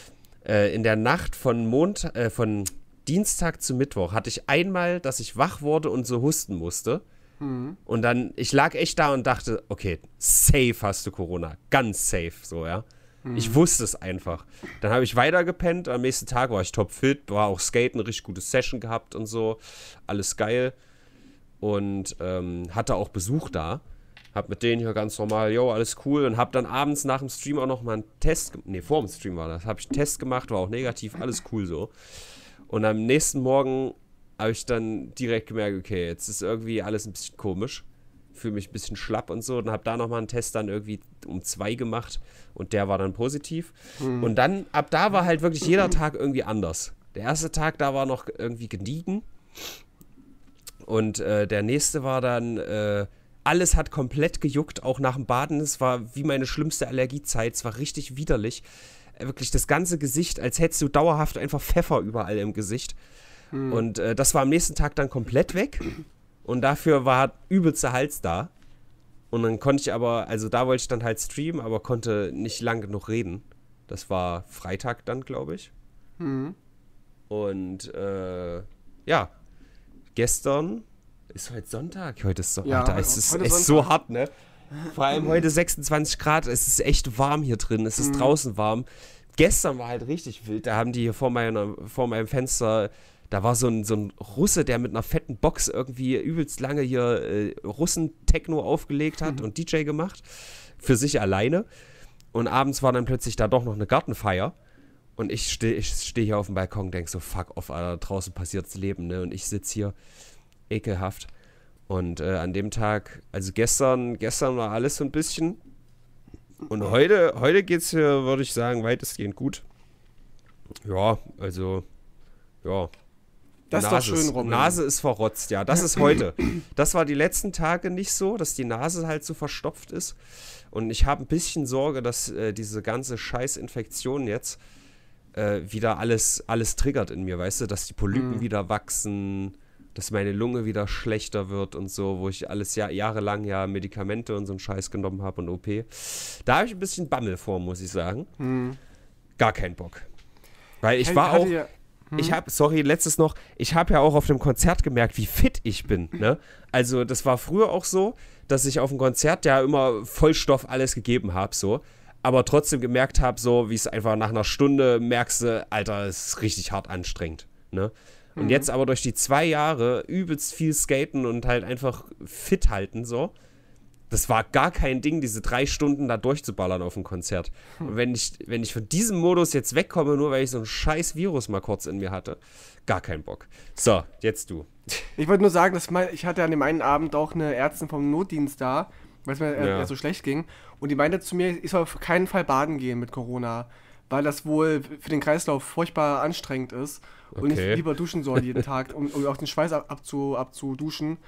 Äh, in der Nacht von Montag, äh, von Dienstag zu Mittwoch hatte ich einmal, dass ich wach wurde und so husten musste. Mhm. Und dann, ich lag echt da und dachte, okay, safe hast du Corona. Ganz safe, so, ja. Mhm. Ich wusste es einfach. Dann habe ich weitergepennt. Am nächsten Tag war ich topfit, war auch skaten, richtig gute Session gehabt und so. Alles geil. Und ähm, hatte auch Besuch da. Hab mit denen hier ganz normal, yo, alles cool. Und hab dann abends nach dem Stream auch nochmal einen Test, gemacht. ne, vor dem Stream war das, hab ich einen Test gemacht, war auch negativ, alles cool so. Und am nächsten Morgen habe ich dann direkt gemerkt, okay, jetzt ist irgendwie alles ein bisschen komisch. Fühle mich ein bisschen schlapp und so. Und habe da nochmal einen Test dann irgendwie um zwei gemacht und der war dann positiv. Mhm. Und dann, ab da war halt wirklich jeder Tag irgendwie anders. Der erste Tag, da war noch irgendwie geniegen. Und äh, der nächste war dann, äh, alles hat komplett gejuckt, auch nach dem Baden. Es war wie meine schlimmste Allergiezeit. Es war richtig widerlich. Äh, wirklich das ganze Gesicht, als hättest du dauerhaft einfach Pfeffer überall im Gesicht. Mhm. Und äh, das war am nächsten Tag dann komplett weg. Und dafür war übelster Hals da. Und dann konnte ich aber, also da wollte ich dann halt streamen, aber konnte nicht lang genug reden. Das war Freitag dann, glaube ich. Mhm. Und äh, ja, gestern ist heute Sonntag. Heute ist, so, ja, Alter, heute, es ist echt so hart, ne? Vor allem hm. heute 26 Grad. Es ist echt warm hier drin. Es ist mhm. draußen warm. Gestern war halt richtig wild. Da haben die hier vor, meiner, vor meinem Fenster da war so ein, so ein Russe, der mit einer fetten Box irgendwie übelst lange hier äh, Russen-Techno aufgelegt hat mhm. und DJ gemacht. Für sich alleine. Und abends war dann plötzlich da doch noch eine Gartenfeier. Und ich stehe steh hier auf dem Balkon und denke so, fuck off, Alter, draußen passiert's Leben, ne? Und ich sitze hier ekelhaft. Und äh, an dem Tag, also gestern, gestern war alles so ein bisschen. Und heute, heute geht's hier, würde ich sagen, weitestgehend gut. Ja, also, ja, das Nase ist doch schön, Robin. Nase ist verrotzt, ja. Das ist heute. Das war die letzten Tage nicht so, dass die Nase halt so verstopft ist. Und ich habe ein bisschen Sorge, dass äh, diese ganze Scheißinfektion jetzt äh, wieder alles, alles triggert in mir, weißt du? Dass die Polypen mhm. wieder wachsen, dass meine Lunge wieder schlechter wird und so, wo ich alles ja, jahrelang ja Medikamente und so einen Scheiß genommen habe und OP. Da habe ich ein bisschen Bammel vor, muss ich sagen. Mhm. Gar keinen Bock. Weil ich hey, war auch, ja hm. Ich habe, sorry, letztes noch, ich habe ja auch auf dem Konzert gemerkt, wie fit ich bin. Ne? Also das war früher auch so, dass ich auf dem Konzert ja immer Vollstoff alles gegeben habe, so. Aber trotzdem gemerkt habe, so wie es einfach nach einer Stunde merkst du, Alter, es ist richtig hart anstrengend. Ne? Und mhm. jetzt aber durch die zwei Jahre übelst viel skaten und halt einfach fit halten, so das war gar kein Ding, diese drei Stunden da durchzuballern auf dem Konzert. Und hm. wenn ich, wenn ich von diesem Modus jetzt wegkomme, nur weil ich so ein scheiß Virus mal kurz in mir hatte, gar keinen Bock. So, jetzt du. Ich wollte nur sagen, dass mein, ich hatte an dem einen Abend auch eine Ärztin vom Notdienst da, weil es mir äh, ja. so schlecht ging. Und die meinte zu mir, ich soll auf keinen Fall baden gehen mit Corona, weil das wohl für den Kreislauf furchtbar anstrengend ist. Okay. Und ich lieber duschen soll jeden Tag, um, um auch den Schweiß ab, abzuduschen.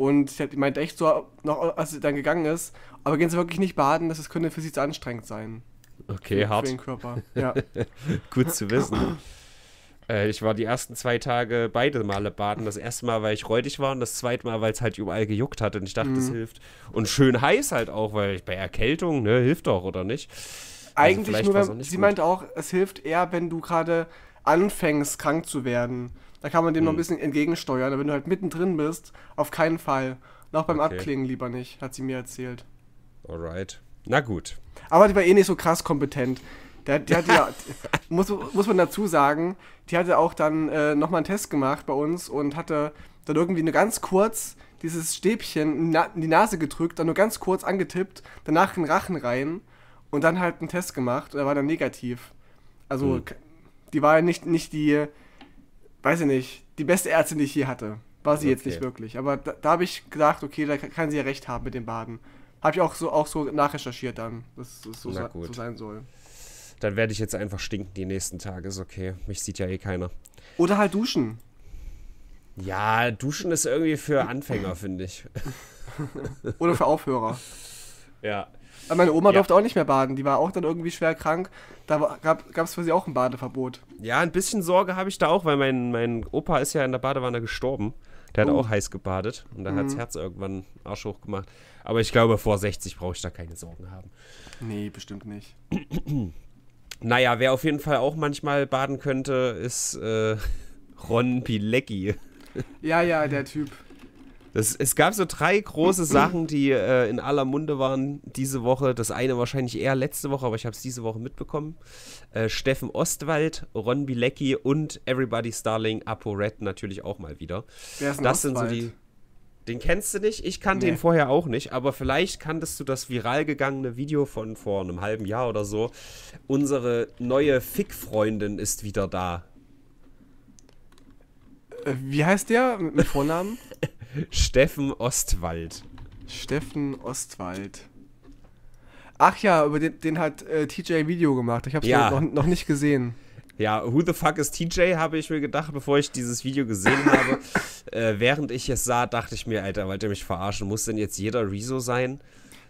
Und sie meinte echt so, noch als sie dann gegangen ist, aber gehen Sie wirklich nicht baden, das könnte für Sie zu anstrengend sein. Okay, für, hart. Für den Körper, ja. Gut zu wissen. Äh, ich war die ersten zwei Tage beide Male baden. Das erste Mal, weil ich räudig war und das zweite Mal, weil es halt überall gejuckt hat und ich dachte, mhm. das hilft. Und schön heiß halt auch, weil bei Erkältung, ne, hilft doch, oder nicht? Also Eigentlich also nur, wenn, sie gut. meint auch, es hilft eher, wenn du gerade anfängst, krank zu werden. Da kann man dem hm. noch ein hm. bisschen entgegensteuern, aber wenn du halt mittendrin bist, auf keinen Fall. Und auch beim okay. Abklingen lieber nicht, hat sie mir erzählt. Alright. Na gut. Aber die war eh nicht so krass kompetent. Der, die hatte ja, muss, muss man dazu sagen, die hatte auch dann äh, nochmal einen Test gemacht bei uns und hatte dann irgendwie nur ganz kurz dieses Stäbchen in die Nase gedrückt, dann nur ganz kurz angetippt, danach in den Rachen rein und dann halt einen Test gemacht und er war dann negativ. Also, hm. die war ja nicht, nicht die, weiß ich nicht, die beste Ärztin, die ich hier hatte. War sie okay. jetzt nicht wirklich. Aber da, da habe ich gedacht, okay, da kann sie ja recht haben mit dem Baden. Habe ich auch so, auch so nachrecherchiert dann, dass es so, so sein soll. Dann werde ich jetzt einfach stinken die nächsten Tage, ist okay. Mich sieht ja eh keiner. Oder halt duschen. Ja, duschen ist irgendwie für Anfänger, finde ich. Oder für Aufhörer. Ja, weil meine Oma ja. durfte auch nicht mehr baden. Die war auch dann irgendwie schwer krank. Da gab es für sie auch ein Badeverbot. Ja, ein bisschen Sorge habe ich da auch, weil mein, mein Opa ist ja in der Badewanne gestorben. Der hat uh. auch heiß gebadet und dann mhm. hat das Herz irgendwann Arsch hoch gemacht. Aber ich glaube, vor 60 brauche ich da keine Sorgen haben. Nee, bestimmt nicht. naja, wer auf jeden Fall auch manchmal baden könnte, ist äh, Ron Pilecki. ja, ja, der Typ. Das, es gab so drei große Sachen, die äh, in aller Munde waren diese Woche. Das eine wahrscheinlich eher letzte Woche, aber ich habe es diese Woche mitbekommen. Äh, Steffen Ostwald, Ron Bilecki und Everybody Starling, Apo Red natürlich auch mal wieder. Wer ist das Ostwald? sind so die. Den kennst du nicht, ich kannte nee. ihn vorher auch nicht, aber vielleicht kanntest du das viral gegangene Video von vor einem halben Jahr oder so. Unsere neue Fick-Freundin ist wieder da. Äh, wie heißt der mit Vornamen? Steffen Ostwald. Steffen Ostwald. Ach ja, über den, den hat äh, TJ Video gemacht. Ich habe es ja. noch, noch nicht gesehen. Ja, Who the fuck is TJ, habe ich mir gedacht, bevor ich dieses Video gesehen habe. äh, während ich es sah, dachte ich mir, Alter, wollt ihr mich verarschen? Muss denn jetzt jeder Rezo sein?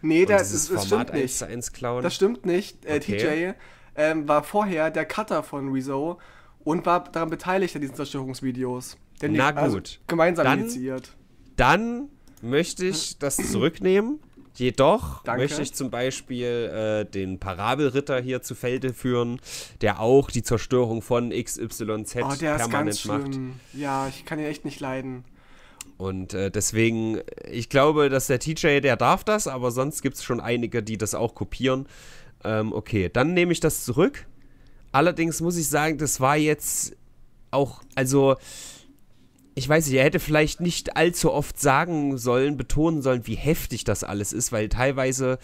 Nee, das, das, das stimmt nicht. zu 1 klauen? Das stimmt nicht. Äh, okay. TJ ähm, war vorher der Cutter von Rezo und war daran beteiligt an diesen Zerstörungsvideos. Denn Na also gut. Also gemeinsam dann, initiiert. Dann möchte ich das zurücknehmen. Jedoch Danke. möchte ich zum Beispiel äh, den Parabelritter hier zu Felde führen, der auch die Zerstörung von XYZ oh, der permanent ist ganz macht. Schlimm. Ja, ich kann ihn echt nicht leiden. Und äh, deswegen, ich glaube, dass der TJ, der darf das, aber sonst gibt es schon einige, die das auch kopieren. Ähm, okay, dann nehme ich das zurück. Allerdings muss ich sagen, das war jetzt auch, also ich weiß nicht, er hätte vielleicht nicht allzu oft sagen sollen, betonen sollen, wie heftig das alles ist, weil teilweise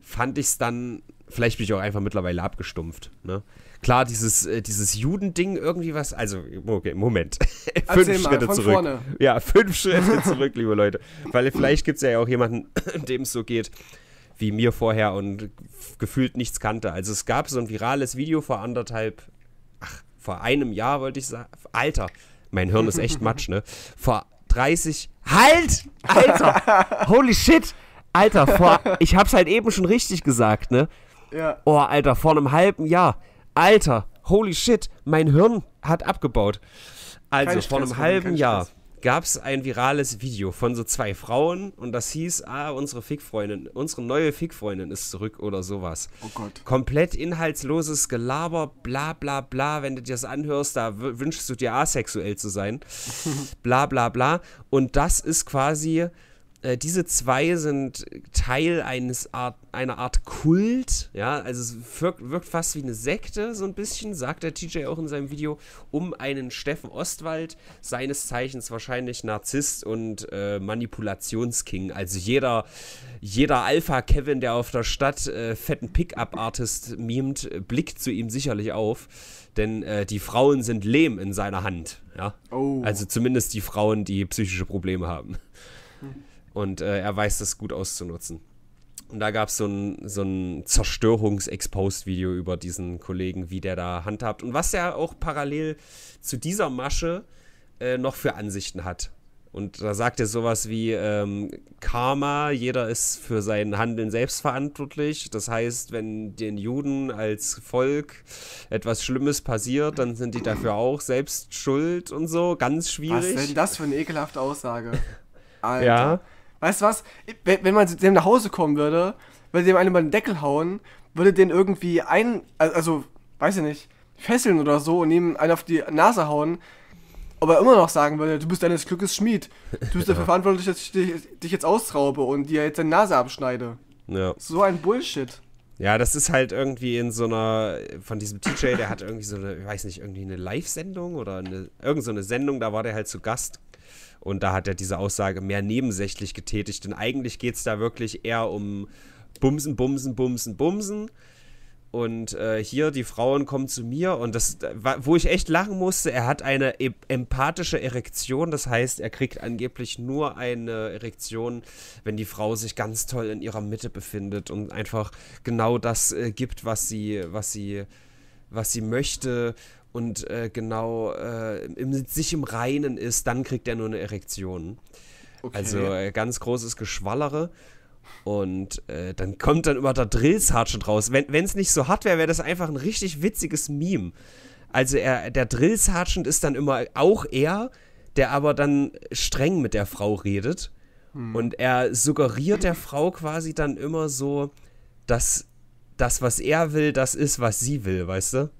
fand ich es dann, vielleicht bin ich auch einfach mittlerweile abgestumpft. Ne? Klar, dieses, äh, dieses Judending irgendwie was, also okay, Moment. fünf mal, Schritte zurück. Vorne. Ja, fünf Schritte zurück, liebe Leute. Weil vielleicht gibt es ja auch jemanden, dem es so geht wie mir vorher und gefühlt nichts kannte. Also es gab so ein virales Video vor anderthalb, ach, vor einem Jahr wollte ich sagen, Alter, mein Hirn ist echt Matsch, ne? Vor 30. Halt! Alter! Holy shit! Alter, vor. Ich hab's halt eben schon richtig gesagt, ne? Ja. Oh, Alter, vor einem halben Jahr. Alter, holy shit, mein Hirn hat abgebaut. Also, Stress, vor einem halben Jahr. Stress gab es ein virales Video von so zwei Frauen und das hieß, ah, unsere Fickfreundin, unsere neue Fickfreundin ist zurück oder sowas. Oh Gott. Komplett inhaltsloses Gelaber, bla bla bla, wenn du dir das anhörst, da wünschst du dir asexuell zu sein, bla bla bla. Und das ist quasi äh, diese zwei sind Teil eines Art, einer Art Kult, ja, also es wirkt, wirkt, fast wie eine Sekte, so ein bisschen, sagt der TJ auch in seinem Video, um einen Steffen Ostwald, seines Zeichens wahrscheinlich Narzisst und äh, Manipulationsking. Also jeder, jeder Alpha-Kevin, der auf der Stadt äh, fetten Pickup-Artist mimt, blickt zu ihm sicherlich auf. Denn äh, die Frauen sind Lehm in seiner Hand, ja. Oh. Also zumindest die Frauen, die psychische Probleme haben. Hm. Und äh, er weiß das gut auszunutzen. Und da gab so es ein, so ein zerstörungsexposed video über diesen Kollegen, wie der da handhabt und was er auch parallel zu dieser Masche äh, noch für Ansichten hat. Und da sagt er sowas wie ähm, Karma, jeder ist für sein Handeln selbst verantwortlich. Das heißt, wenn den Juden als Volk etwas Schlimmes passiert, dann sind die dafür auch selbst schuld und so. Ganz schwierig. Was ist denn das für eine ekelhafte Aussage? Alter. Ja. Weißt du was? Wenn man dem nach Hause kommen würde, würde dem einen über den Deckel hauen, würde den irgendwie ein, also, weiß ich nicht, fesseln oder so und ihm einen auf die Nase hauen, ob er immer noch sagen würde, du bist deines Glückes Schmied. Du bist dafür ja. verantwortlich, dass ich dich, dich, jetzt austraube und dir jetzt deine Nase abschneide. Ja. So ein Bullshit. Ja, das ist halt irgendwie in so einer, von diesem TJ, der hat irgendwie so eine, ich weiß nicht, irgendwie eine Live-Sendung oder eine, irgend so eine Sendung, da war der halt zu Gast und da hat er diese Aussage mehr nebensächlich getätigt, denn eigentlich geht es da wirklich eher um Bumsen, Bumsen, Bumsen, Bumsen. Und äh, hier, die Frauen kommen zu mir und das, äh, wo ich echt lachen musste, er hat eine e empathische Erektion, das heißt, er kriegt angeblich nur eine Erektion, wenn die Frau sich ganz toll in ihrer Mitte befindet und einfach genau das äh, gibt, was sie, was sie, was sie möchte und äh, genau äh, im, sich im Reinen ist, dann kriegt er nur eine Erektion. Okay. Also äh, ganz großes Geschwallere. Und äh, dann kommt dann immer der Drillshartschen raus. Wenn es nicht so hart wäre, wäre das einfach ein richtig witziges Meme. Also er, der Drillshartschen ist dann immer auch er, der aber dann streng mit der Frau redet. Hm. Und er suggeriert der Frau quasi dann immer so, dass das, was er will, das ist, was sie will, weißt du?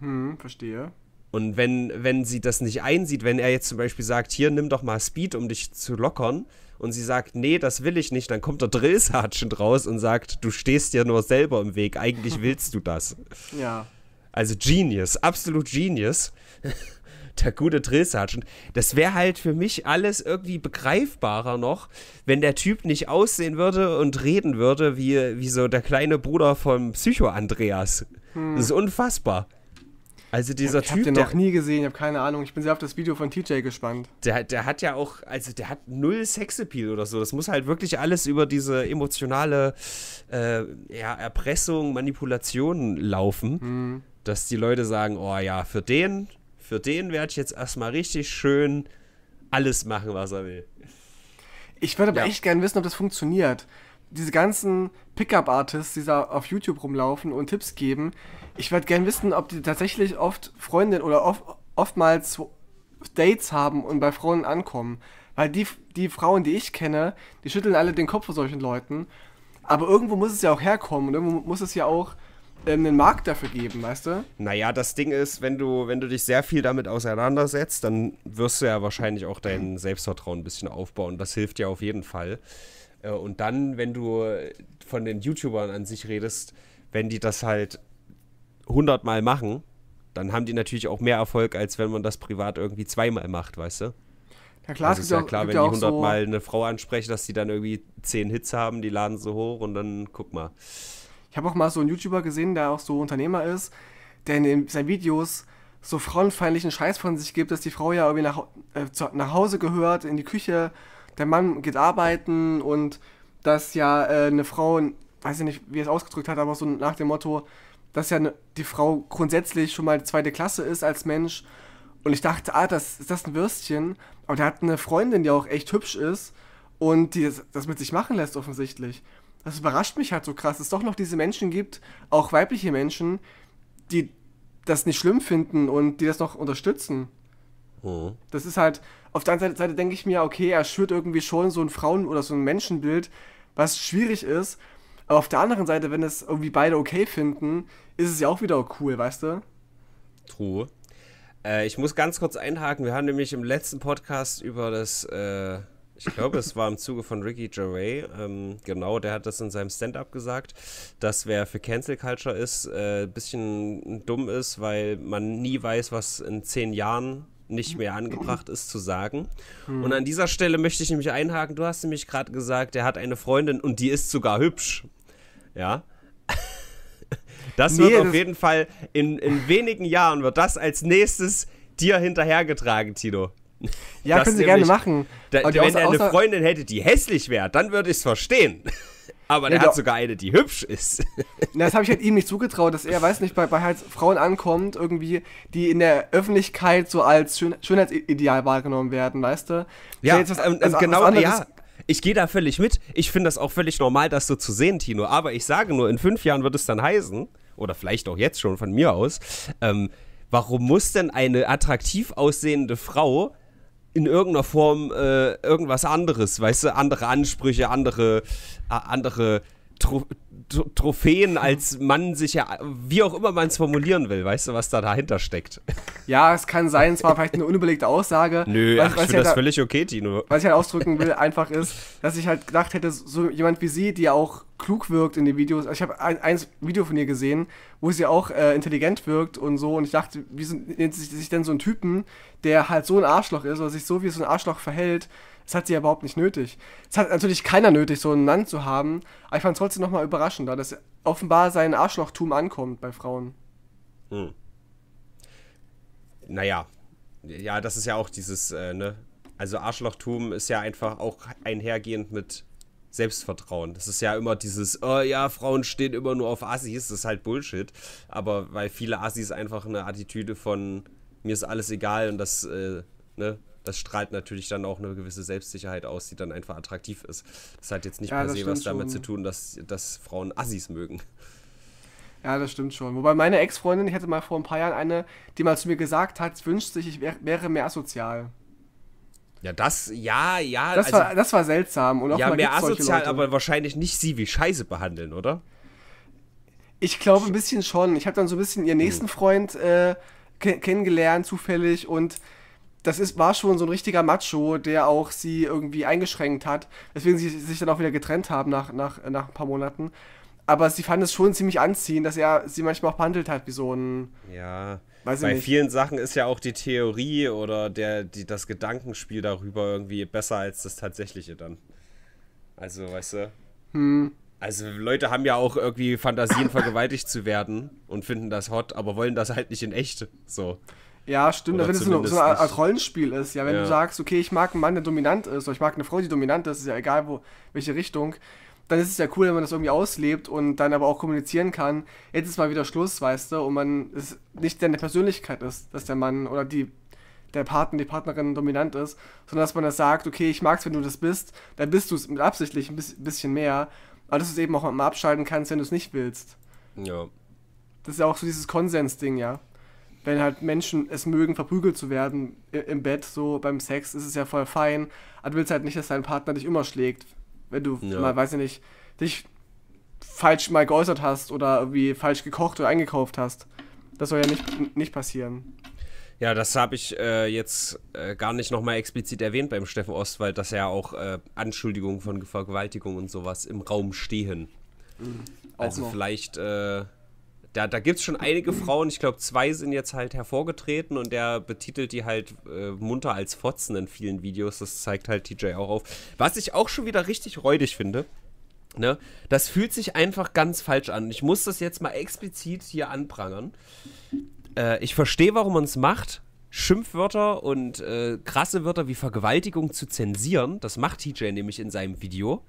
Hm, verstehe. Und wenn, wenn sie das nicht einsieht, wenn er jetzt zum Beispiel sagt, hier, nimm doch mal Speed, um dich zu lockern, und sie sagt, nee, das will ich nicht, dann kommt der Drillsatschend raus und sagt, du stehst ja nur selber im Weg, eigentlich willst du das. Ja. Also Genius, absolut Genius. der gute Drill Sergeant. Das wäre halt für mich alles irgendwie begreifbarer noch, wenn der Typ nicht aussehen würde und reden würde wie, wie so der kleine Bruder vom Psycho-Andreas. Hm. Das ist unfassbar. Also dieser ich Typ. Ich habe den noch nie gesehen, ich habe keine Ahnung. Ich bin sehr auf das Video von TJ gespannt. Der, der hat ja auch, also der hat null Sexappeal oder so. Das muss halt wirklich alles über diese emotionale äh, ja, Erpressung, Manipulation laufen. Mhm. Dass die Leute sagen, oh ja, für den, für den werde ich jetzt erstmal richtig schön alles machen, was er will. Ich würde aber ja. echt gerne wissen, ob das funktioniert diese ganzen Pickup-Artists, die da auf YouTube rumlaufen und Tipps geben, ich würde gerne wissen, ob die tatsächlich oft Freundinnen oder oft, oftmals Dates haben und bei Frauen ankommen. Weil die, die Frauen, die ich kenne, die schütteln alle den Kopf vor solchen Leuten. Aber irgendwo muss es ja auch herkommen und irgendwo muss es ja auch ähm, einen Markt dafür geben, weißt du? Naja, das Ding ist, wenn du, wenn du dich sehr viel damit auseinandersetzt, dann wirst du ja wahrscheinlich auch dein Selbstvertrauen ein bisschen aufbauen. Das hilft ja auf jeden Fall. Äh, und dann, wenn du äh, von den YouTubern an sich redest, wenn die das halt hundertmal machen, dann haben die natürlich auch mehr Erfolg, als wenn man das privat irgendwie zweimal macht, weißt du? Ja klar, also es ist ja auch, klar, wenn die hundertmal so eine Frau ansprechen, dass die dann irgendwie zehn Hits haben, die laden so hoch und dann guck mal. Ich habe auch mal so einen YouTuber gesehen, der auch so Unternehmer ist, der in seinen Videos so frauenfeindlichen Scheiß von sich gibt, dass die Frau ja irgendwie nach, äh, nach Hause gehört, in die Küche der Mann geht arbeiten und dass ja äh, eine Frau, weiß ich nicht, wie er es ausgedrückt hat, aber so nach dem Motto, dass ja ne, die Frau grundsätzlich schon mal zweite Klasse ist als Mensch. Und ich dachte, ah, das ist das ein Würstchen. Aber der hat eine Freundin, die auch echt hübsch ist und die das, das mit sich machen lässt offensichtlich. Das überrascht mich halt so krass, dass es doch noch diese Menschen gibt, auch weibliche Menschen, die das nicht schlimm finden und die das noch unterstützen. Mhm. Das ist halt, auf der anderen Seite denke ich mir, okay, er schürt irgendwie schon so ein Frauen- oder so ein Menschenbild, was schwierig ist. Aber auf der anderen Seite, wenn es irgendwie beide okay finden, ist es ja auch wieder cool, weißt du? True. Äh, ich muss ganz kurz einhaken. Wir haben nämlich im letzten Podcast über das, äh, ich glaube, es war im Zuge von Ricky Gervais, ähm, genau, der hat das in seinem Stand-up gesagt, dass wer für Cancel Culture ist, ein äh, bisschen dumm ist, weil man nie weiß, was in zehn Jahren nicht mehr angebracht ist zu sagen. Hm. Und an dieser Stelle möchte ich nämlich einhaken, du hast nämlich gerade gesagt, er hat eine Freundin und die ist sogar hübsch. Ja. Das nee, wird auf das jeden Fall in, in wenigen Jahren wird das als nächstes dir hinterhergetragen, Tino. Ja, das können sie nämlich, gerne machen. Da, wenn er eine Freundin hätte, die hässlich wäre, dann würde ich es verstehen. Aber der nee, hat sogar eine, die hübsch ist. Na, das habe ich halt ihm nicht zugetraut, dass er, weiß nicht, bei, bei halt Frauen ankommt, irgendwie, die in der Öffentlichkeit so als Schön Schönheitsideal wahrgenommen werden, weißt du? Ja, was, ähm, also, also genau, was ja. Ich gehe da völlig mit. Ich finde das auch völlig normal, das so zu sehen, Tino. Aber ich sage nur, in fünf Jahren wird es dann heißen, oder vielleicht auch jetzt schon von mir aus, ähm, warum muss denn eine attraktiv aussehende Frau in irgendeiner Form äh, irgendwas anderes, weißt du, andere Ansprüche, andere, äh, andere Trophäen als Mann sich ja, wie auch immer man es formulieren will, weißt du, was da dahinter steckt. Ja, es kann sein, es war vielleicht eine unüberlegte Aussage. Nö, was, ach, was ich finde halt das da, völlig okay, Tino. Was ich halt ausdrücken will, einfach ist, dass ich halt gedacht hätte, so jemand wie sie, die ja auch klug wirkt in den Videos. Also ich habe ein, ein Video von ihr gesehen, wo sie auch äh, intelligent wirkt und so. Und ich dachte, wie nennt sich denn so ein Typen, der halt so ein Arschloch ist oder sich so wie so ein Arschloch verhält, das hat sie ja überhaupt nicht nötig. Es hat natürlich keiner nötig, so einen Mann zu haben, aber ich fand es trotzdem nochmal überraschend, da das offenbar sein Arschlochtum ankommt bei Frauen. Hm. Naja. Ja, das ist ja auch dieses, äh, ne? Also Arschlochtum ist ja einfach auch einhergehend mit Selbstvertrauen. Das ist ja immer dieses, oh ja, Frauen stehen immer nur auf Assis, das ist halt Bullshit. Aber weil viele Assis einfach eine Attitüde von mir ist alles egal und das, äh, ne, das strahlt natürlich dann auch eine gewisse Selbstsicherheit aus, die dann einfach attraktiv ist. Das hat jetzt nicht ja, per se was damit schon. zu tun, dass, dass Frauen Assis mögen. Ja, das stimmt schon. Wobei meine Ex-Freundin, ich hatte mal vor ein paar Jahren eine, die mal zu mir gesagt hat, wünscht sich, ich wär, wäre mehr asozial. Ja, das, ja, ja. Das, also, war, das war seltsam. Und auch ja, mehr asozial, aber wahrscheinlich nicht sie wie Scheiße behandeln, oder? Ich glaube ein bisschen schon. Ich habe dann so ein bisschen ihren hm. nächsten Freund äh, kennengelernt, zufällig, und das ist, war schon so ein richtiger Macho, der auch sie irgendwie eingeschränkt hat, weswegen sie sich dann auch wieder getrennt haben nach, nach, nach ein paar Monaten. Aber sie fanden es schon ziemlich anziehend, dass er sie manchmal auch behandelt hat, wie so ein. Ja. Weiß bei nicht. vielen Sachen ist ja auch die Theorie oder der, die, das Gedankenspiel darüber irgendwie besser als das Tatsächliche dann. Also, weißt du? Hm. Also Leute haben ja auch irgendwie Fantasien, vergewaltigt zu werden und finden das hot, aber wollen das halt nicht in echt. So. Ja, stimmt, wenn es so, so eine Art Rollenspiel ist. Ja, wenn ja. du sagst, okay, ich mag einen Mann, der dominant ist, oder ich mag eine Frau, die dominant ist, ist ja egal, wo, welche Richtung, dann ist es ja cool, wenn man das irgendwie auslebt und dann aber auch kommunizieren kann. Jetzt ist mal wieder Schluss, weißt du, und man es nicht deine Persönlichkeit ist, dass der Mann oder die der Partner, die Partnerin dominant ist, sondern dass man das sagt, okay, ich mag's, wenn du das bist, dann bist du es mit absichtlich ein bisschen mehr, aber dass du es eben auch mal abschalten kannst, wenn du es nicht willst. Ja. Das ist ja auch so dieses Konsens-Ding, ja wenn halt Menschen es mögen, verprügelt zu werden im Bett, so beim Sex ist es ja voll fein. Aber du willst halt nicht, dass dein Partner dich immer schlägt, wenn du ja. mal, weiß ich nicht, dich falsch mal geäußert hast oder irgendwie falsch gekocht oder eingekauft hast. Das soll ja nicht, nicht passieren. Ja, das habe ich äh, jetzt äh, gar nicht nochmal explizit erwähnt beim Steffen Ostwald, dass ja auch äh, Anschuldigungen von Vergewaltigung und sowas im Raum stehen. Mhm, also noch. vielleicht äh, da, da gibt es schon einige Frauen, ich glaube, zwei sind jetzt halt hervorgetreten und der betitelt die halt äh, munter als Fotzen in vielen Videos. Das zeigt halt TJ auch auf. Was ich auch schon wieder richtig räudig finde. Ne? Das fühlt sich einfach ganz falsch an. Ich muss das jetzt mal explizit hier anprangern. Äh, ich verstehe, warum man es macht. Schimpfwörter und äh, krasse Wörter wie Vergewaltigung zu zensieren, das macht TJ nämlich in seinem Video.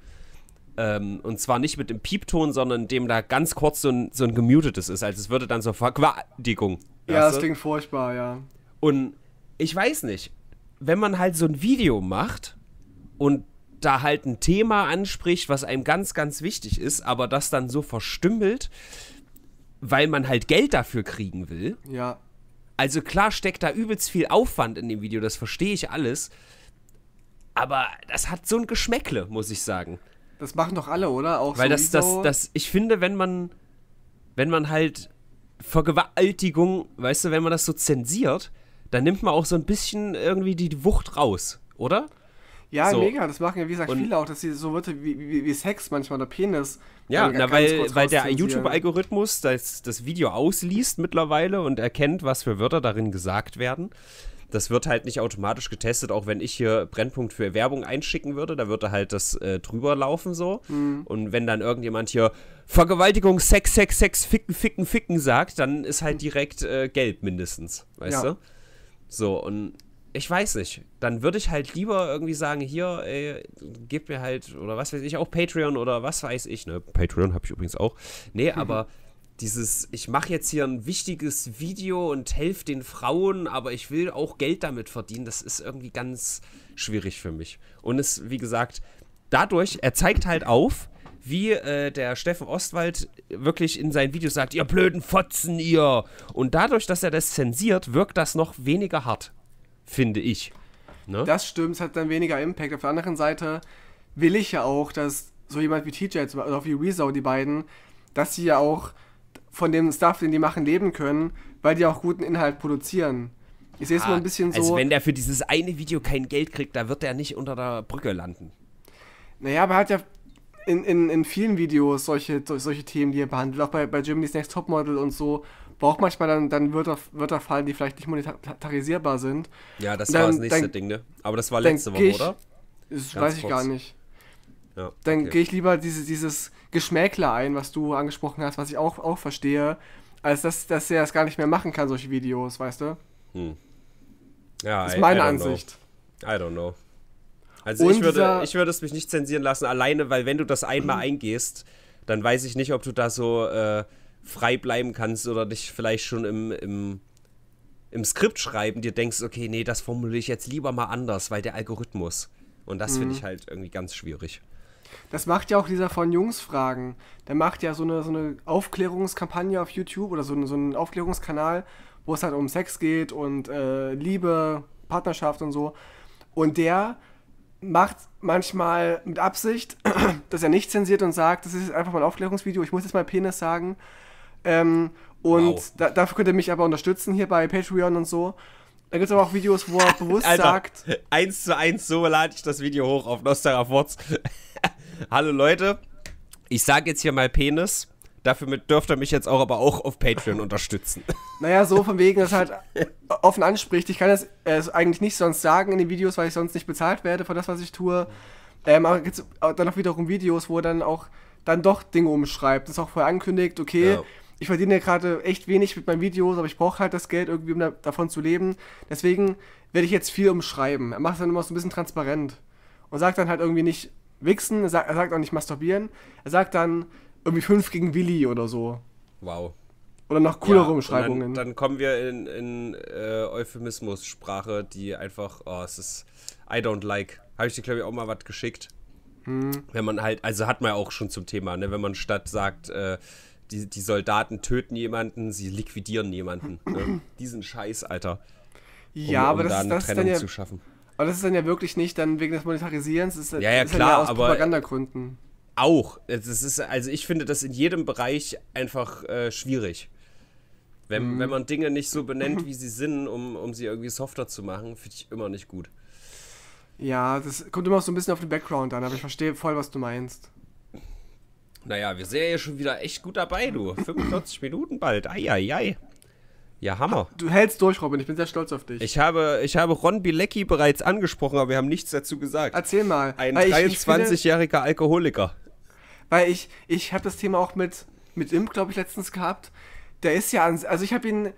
Ähm, und zwar nicht mit dem Piepton, sondern dem da ganz kurz so ein, so ein gemutetes ist. Also es würde dann so Verquadigung. Ja, das klingt furchtbar, ja. Und ich weiß nicht, wenn man halt so ein Video macht und da halt ein Thema anspricht, was einem ganz, ganz wichtig ist, aber das dann so verstümmelt, weil man halt Geld dafür kriegen will. Ja. Also klar steckt da übelst viel Aufwand in dem Video, das verstehe ich alles. Aber das hat so ein Geschmäckle, muss ich sagen. Das machen doch alle, oder? Auch Weil das, das, das, ich finde, wenn man, wenn man halt Vergewaltigung, weißt du, wenn man das so zensiert, dann nimmt man auch so ein bisschen irgendwie die Wucht raus, oder? Ja, so. mega, das machen ja, wie gesagt, und viele auch, dass sie so Wörter wie, wie, wie, Sex manchmal oder Penis. Ja, na, weil, weil der YouTube-Algorithmus das, das Video ausliest mittlerweile und erkennt, was für Wörter darin gesagt werden das wird halt nicht automatisch getestet, auch wenn ich hier Brennpunkt für Werbung einschicken würde, da würde halt das äh, drüber laufen so. Mhm. Und wenn dann irgendjemand hier Vergewaltigung, Sex, Sex, Sex, Ficken, Ficken, Ficken sagt, dann ist halt mhm. direkt äh, gelb mindestens, weißt ja. du? So, und ich weiß nicht. Dann würde ich halt lieber irgendwie sagen, hier, ey, gib mir halt, oder was weiß ich, auch Patreon oder was weiß ich, ne? Patreon habe ich übrigens auch. Nee, aber dieses, ich mache jetzt hier ein wichtiges Video und helfe den Frauen, aber ich will auch Geld damit verdienen, das ist irgendwie ganz schwierig für mich. Und es, wie gesagt, dadurch, er zeigt halt auf, wie äh, der Steffen Ostwald wirklich in seinen Videos sagt, ihr blöden Fotzen, ihr. Und dadurch, dass er das zensiert, wirkt das noch weniger hart, finde ich. Ne? Das stimmt, es hat dann weniger Impact. Auf der anderen Seite will ich ja auch, dass so jemand wie TJ, oder also auch wie Rezo, die beiden, dass sie ja auch von dem Stuff, den die machen, leben können, weil die auch guten Inhalt produzieren. Ich sehe es ah, mal ein bisschen also so. Also wenn der für dieses eine Video kein Geld kriegt, da wird er nicht unter der Brücke landen. Naja, aber er hat ja in, in, in vielen Videos solche, solche Themen, die er behandelt, auch bei, bei Germany's Next Topmodel und so, braucht manchmal dann, dann Wörter, Wörter fallen, die vielleicht nicht monetarisierbar sind. Ja, das dann, war das nächste dann, Ding, ne? Aber das war letzte Woche, ich, oder? Das Ganz weiß ich kurz. gar nicht. Ja, dann okay. gehe ich lieber diese, dieses Geschmäckler ein, was du angesprochen hast, was ich auch, auch verstehe, als dass, dass er das gar nicht mehr machen kann, solche Videos, weißt du? Hm. Ja, das ist meine I, I Ansicht. Know. I don't know. Also ich würde, ich würde es mich nicht zensieren lassen, alleine, weil wenn du das einmal mhm. eingehst, dann weiß ich nicht, ob du da so äh, frei bleiben kannst oder dich vielleicht schon im, im, im Skript schreiben dir denkst, okay, nee, das formuliere ich jetzt lieber mal anders, weil der Algorithmus. Und das mhm. finde ich halt irgendwie ganz schwierig. Das macht ja auch dieser von Jungs Fragen. Der macht ja so eine, so eine Aufklärungskampagne auf YouTube oder so, eine, so einen Aufklärungskanal, wo es halt um Sex geht und äh, Liebe, Partnerschaft und so. Und der macht manchmal mit Absicht, dass er nicht zensiert und sagt, das ist jetzt einfach mal ein Aufklärungsvideo, ich muss jetzt mal Penis sagen. Ähm, und wow. da, dafür könnt ihr mich aber unterstützen hier bei Patreon und so. Da gibt es aber auch Videos, wo er bewusst Alter, sagt. Eins zu eins, so lade ich das Video hoch auf Nostra Forts hallo Leute, ich sage jetzt hier mal Penis. Dafür dürft ihr mich jetzt auch aber auch auf Patreon unterstützen. Naja, so von wegen, dass halt offen anspricht. Ich kann es äh, eigentlich nicht sonst sagen in den Videos, weil ich sonst nicht bezahlt werde für das, was ich tue. Ähm, aber gibt äh, dann auch wiederum Videos, wo er dann auch dann doch Dinge umschreibt. Das ist auch vorher ankündigt, okay. Ja ich verdiene ja gerade echt wenig mit meinen Videos, aber ich brauche halt das Geld irgendwie, um da, davon zu leben. Deswegen werde ich jetzt viel umschreiben. Er macht es dann immer so ein bisschen transparent. Und sagt dann halt irgendwie nicht, Wichsen, er sagt, er sagt auch nicht masturbieren. Er sagt dann irgendwie fünf gegen Willi oder so. Wow. Oder noch coolere ja, Umschreibungen. Dann, dann, kommen wir in, in äh, Euphemismus-Sprache, die einfach, oh, es ist I don't like. Habe ich dir, glaube ich, auch mal was geschickt. Hm. Wenn man halt, also hat man ja auch schon zum Thema, ne? wenn man statt sagt, äh, die, die Soldaten töten jemanden, sie liquidieren jemanden. ne? Diesen Scheiß, Alter. Um, ja, aber um das, da eine das Trennung ist dann ja, zu schaffen. Aber das ist dann ja wirklich nicht dann wegen des Monetarisierens, ist, ja, ja, ist klar, ja aus aber Propagandagründen. Auch. Das ist, also ich finde das in jedem Bereich einfach äh, schwierig. Wenn, mhm. wenn man Dinge nicht so benennt, wie sie sind, um, um sie irgendwie softer zu machen, finde ich immer nicht gut. Ja, das kommt immer auch so ein bisschen auf den Background an, aber ich verstehe voll, was du meinst. Naja, wir sind ja schon wieder echt gut dabei, du. 45 Minuten bald. Eieiei. Ei, ei. Ja, Hammer. Du hältst durch, Robin. Ich bin sehr stolz auf dich. Ich habe, ich habe Ron Bilecki bereits angesprochen, aber wir haben nichts dazu gesagt. Erzähl mal. Ein 23-jähriger Alkoholiker. Weil ich, ich habe das Thema auch mit, mit Imp, glaube ich, letztens gehabt. Der ist ja, also ich habe ihn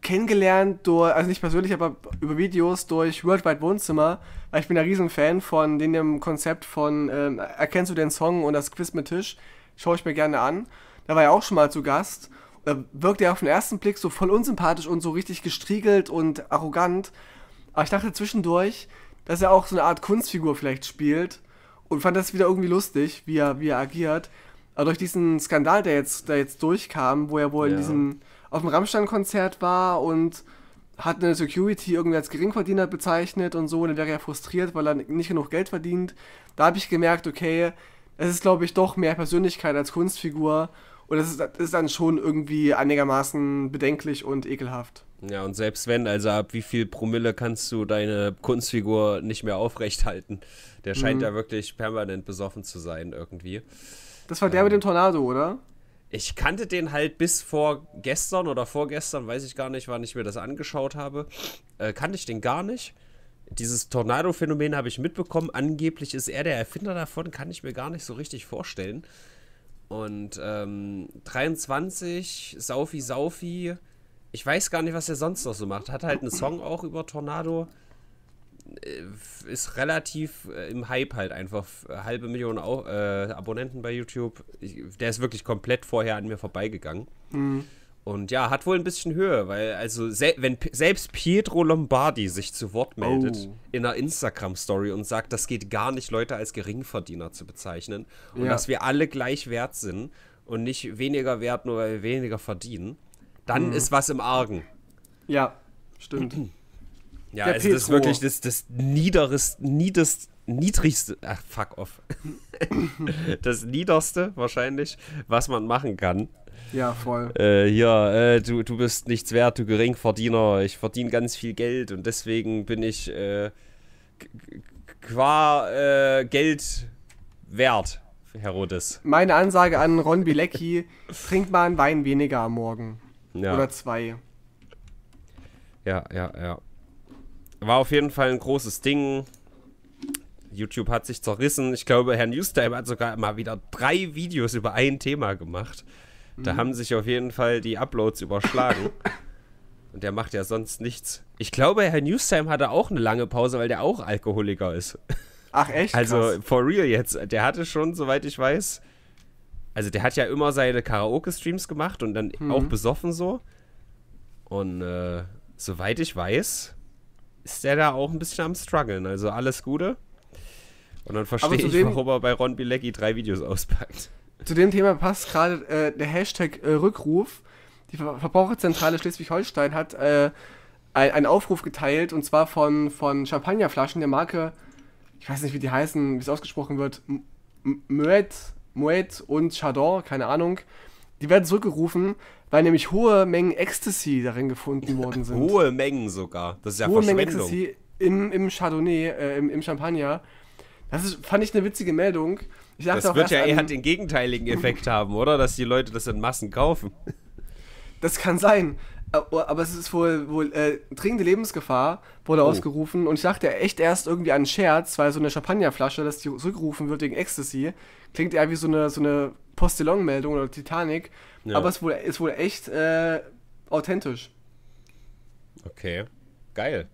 kennengelernt durch, also nicht persönlich, aber über Videos durch Worldwide Wohnzimmer, weil ich bin ein riesen Fan von dem Konzept von ähm, Erkennst du den Song und das Quiz mit Tisch? Schaue ich mir gerne an. Da war er auch schon mal zu Gast äh, wirkt er auf den ersten Blick so voll unsympathisch und so richtig gestriegelt und arrogant. Aber ich dachte zwischendurch, dass er auch so eine Art Kunstfigur vielleicht spielt und fand das wieder irgendwie lustig, wie er, wie er agiert. Aber durch diesen Skandal, der jetzt, der jetzt durchkam, wo er wohl ja. in diesem, auf dem Rammstein-Konzert war und hat eine Security irgendwie als Geringverdiener bezeichnet und so, und dann wäre er frustriert, weil er nicht genug Geld verdient. Da habe ich gemerkt, okay, es ist, glaube ich, doch mehr Persönlichkeit als Kunstfigur und das ist, das ist dann schon irgendwie einigermaßen bedenklich und ekelhaft. Ja, und selbst wenn, also ab wie viel Promille kannst du deine Kunstfigur nicht mehr aufrecht halten? Der scheint mhm. ja wirklich permanent besoffen zu sein irgendwie. Das war der ähm, mit dem Tornado, oder? Ich kannte den halt bis vor gestern oder vorgestern, weiß ich gar nicht, wann ich mir das angeschaut habe. Äh, kannte ich den gar nicht. Dieses Tornado-Phänomen habe ich mitbekommen. Angeblich ist er der Erfinder davon, kann ich mir gar nicht so richtig vorstellen. Und ähm, 23, Saufi Saufi. Ich weiß gar nicht, was er sonst noch so macht. Hat halt einen Song auch über Tornado. Äh, ist relativ äh, im Hype halt einfach. Halbe Million Au äh, Abonnenten bei YouTube. Ich, der ist wirklich komplett vorher an mir vorbeigegangen. Mhm. Und ja, hat wohl ein bisschen Höhe, weil also se wenn selbst Pietro Lombardi sich zu Wort meldet oh. in einer Instagram Story und sagt, das geht gar nicht, Leute als Geringverdiener zu bezeichnen und ja. dass wir alle gleich wert sind und nicht weniger wert, nur weil wir weniger verdienen, dann mhm. ist was im Argen. Ja, stimmt. ja, Der also Petro. das ist wirklich das, das niederes, niedest, niedrigste, ach fuck off, das niederste wahrscheinlich, was man machen kann. Ja, voll. Äh, hier, äh, du, du bist nichts wert, du Geringverdiener. Ich verdiene ganz viel Geld und deswegen bin ich äh, qua äh, Geld wert, Herodes. Meine Ansage an Ron Bilecki: trink mal einen Wein weniger am Morgen. Ja. Oder zwei. Ja, ja, ja. War auf jeden Fall ein großes Ding. YouTube hat sich zerrissen. Ich glaube, Herr Newstime hat sogar mal wieder drei Videos über ein Thema gemacht. Da mhm. haben sich auf jeden Fall die Uploads überschlagen. Und der macht ja sonst nichts. Ich glaube, Herr Newstime hatte auch eine lange Pause, weil der auch Alkoholiker ist. Ach echt? Also krass. for real jetzt. Der hatte schon, soweit ich weiß, also der hat ja immer seine Karaoke-Streams gemacht und dann mhm. auch besoffen so. Und äh, soweit ich weiß, ist der da auch ein bisschen am struggeln. Also alles Gute. Und dann verstehe ich, warum er bei Ron Bilecki drei Videos auspackt zu dem Thema passt gerade äh, der Hashtag äh, Rückruf. Die Verbraucherzentrale Schleswig-Holstein hat äh, einen Aufruf geteilt und zwar von, von Champagnerflaschen der Marke, ich weiß nicht, wie die heißen, wie es ausgesprochen wird, Moet, Moet und Chardon, keine Ahnung. Die werden zurückgerufen, weil nämlich hohe Mengen Ecstasy darin gefunden worden sind. hohe Mengen sogar. Das ist ja hohe Verschwendung. Mengen Ecstasy im, im Chardonnay, äh, im, im Champagner. Das ist, fand ich eine witzige Meldung. Ich dachte das wird ja eher an, den gegenteiligen Effekt haben, oder? Dass die Leute das in Massen kaufen. Das kann sein. Äh, oh, aber es ist wohl, wohl äh, dringende Lebensgefahr, wurde oh. ausgerufen. Und ich dachte echt erst irgendwie an einen Scherz, weil so eine Champagnerflasche, dass die zurückgerufen wird wegen Ecstasy, klingt eher wie so eine, so eine Postillon-Meldung oder Titanic. Ja. Aber es ist wohl, ist wohl echt äh, authentisch. Okay, geil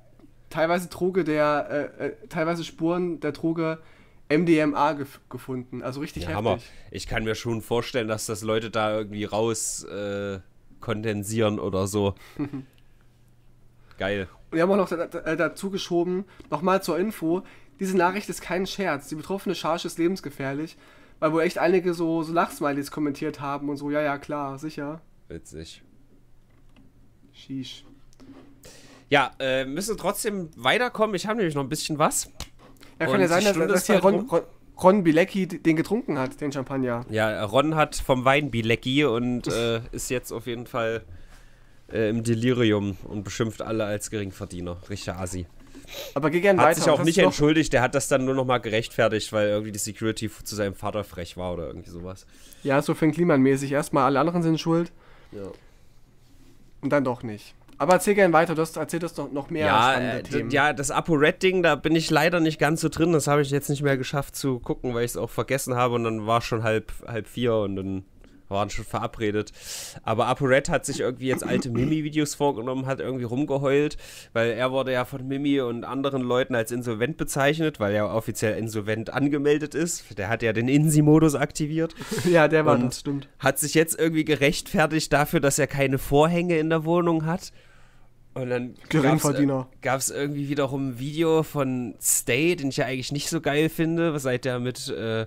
teilweise Droge der, äh, äh, teilweise Spuren der Droge MDMA gef gefunden. Also richtig ja, heftig. Hammer. Ich kann mir schon vorstellen, dass das Leute da irgendwie raus äh, kondensieren oder so. Geil. Und wir haben auch noch äh, dazu geschoben, nochmal zur Info, diese Nachricht ist kein Scherz. Die betroffene Charge ist lebensgefährlich, weil wohl echt einige so, so Lachsmilies kommentiert haben und so, ja, ja, klar, sicher. Witzig. Sheesh. Ja, äh, müssen trotzdem weiterkommen. Ich habe nämlich noch ein bisschen was. Ja, kann ja sein, dass, dass hier halt Ron, Ron, Ron Bilecki den getrunken hat, den Champagner. Ja, Ron hat vom Wein Bilecki und äh, ist jetzt auf jeden Fall äh, im Delirium und beschimpft alle als Geringverdiener. Richtiger Asi. Aber geh gerne hat weiter. Hat sich auch nicht entschuldigt, der hat das dann nur noch mal gerechtfertigt, weil irgendwie die Security zu seinem Vater frech war oder irgendwie sowas. Ja, so fängt Kliman mäßig. Erstmal alle anderen sind schuld. Ja. Und dann doch nicht. Aber erzähl gerne weiter, du hast, erzähl das doch noch mehr ja, spannende äh, Themen. Ja, das ApoRed-Ding, da bin ich leider nicht ganz so drin. Das habe ich jetzt nicht mehr geschafft zu gucken, weil ich es auch vergessen habe und dann war schon halb, halb vier und dann waren schon verabredet. Aber ApoRed hat sich irgendwie jetzt alte Mimi-Videos vorgenommen, hat irgendwie rumgeheult, weil er wurde ja von Mimi und anderen Leuten als insolvent bezeichnet, weil er offiziell insolvent angemeldet ist. Der hat ja den Insi-Modus aktiviert. ja, der war und das, stimmt. Hat sich jetzt irgendwie gerechtfertigt dafür, dass er keine Vorhänge in der Wohnung hat und dann Geringverdiener. gab es äh, irgendwie wiederum ein Video von Stay, den ich ja eigentlich nicht so geil finde, seit der mit, äh,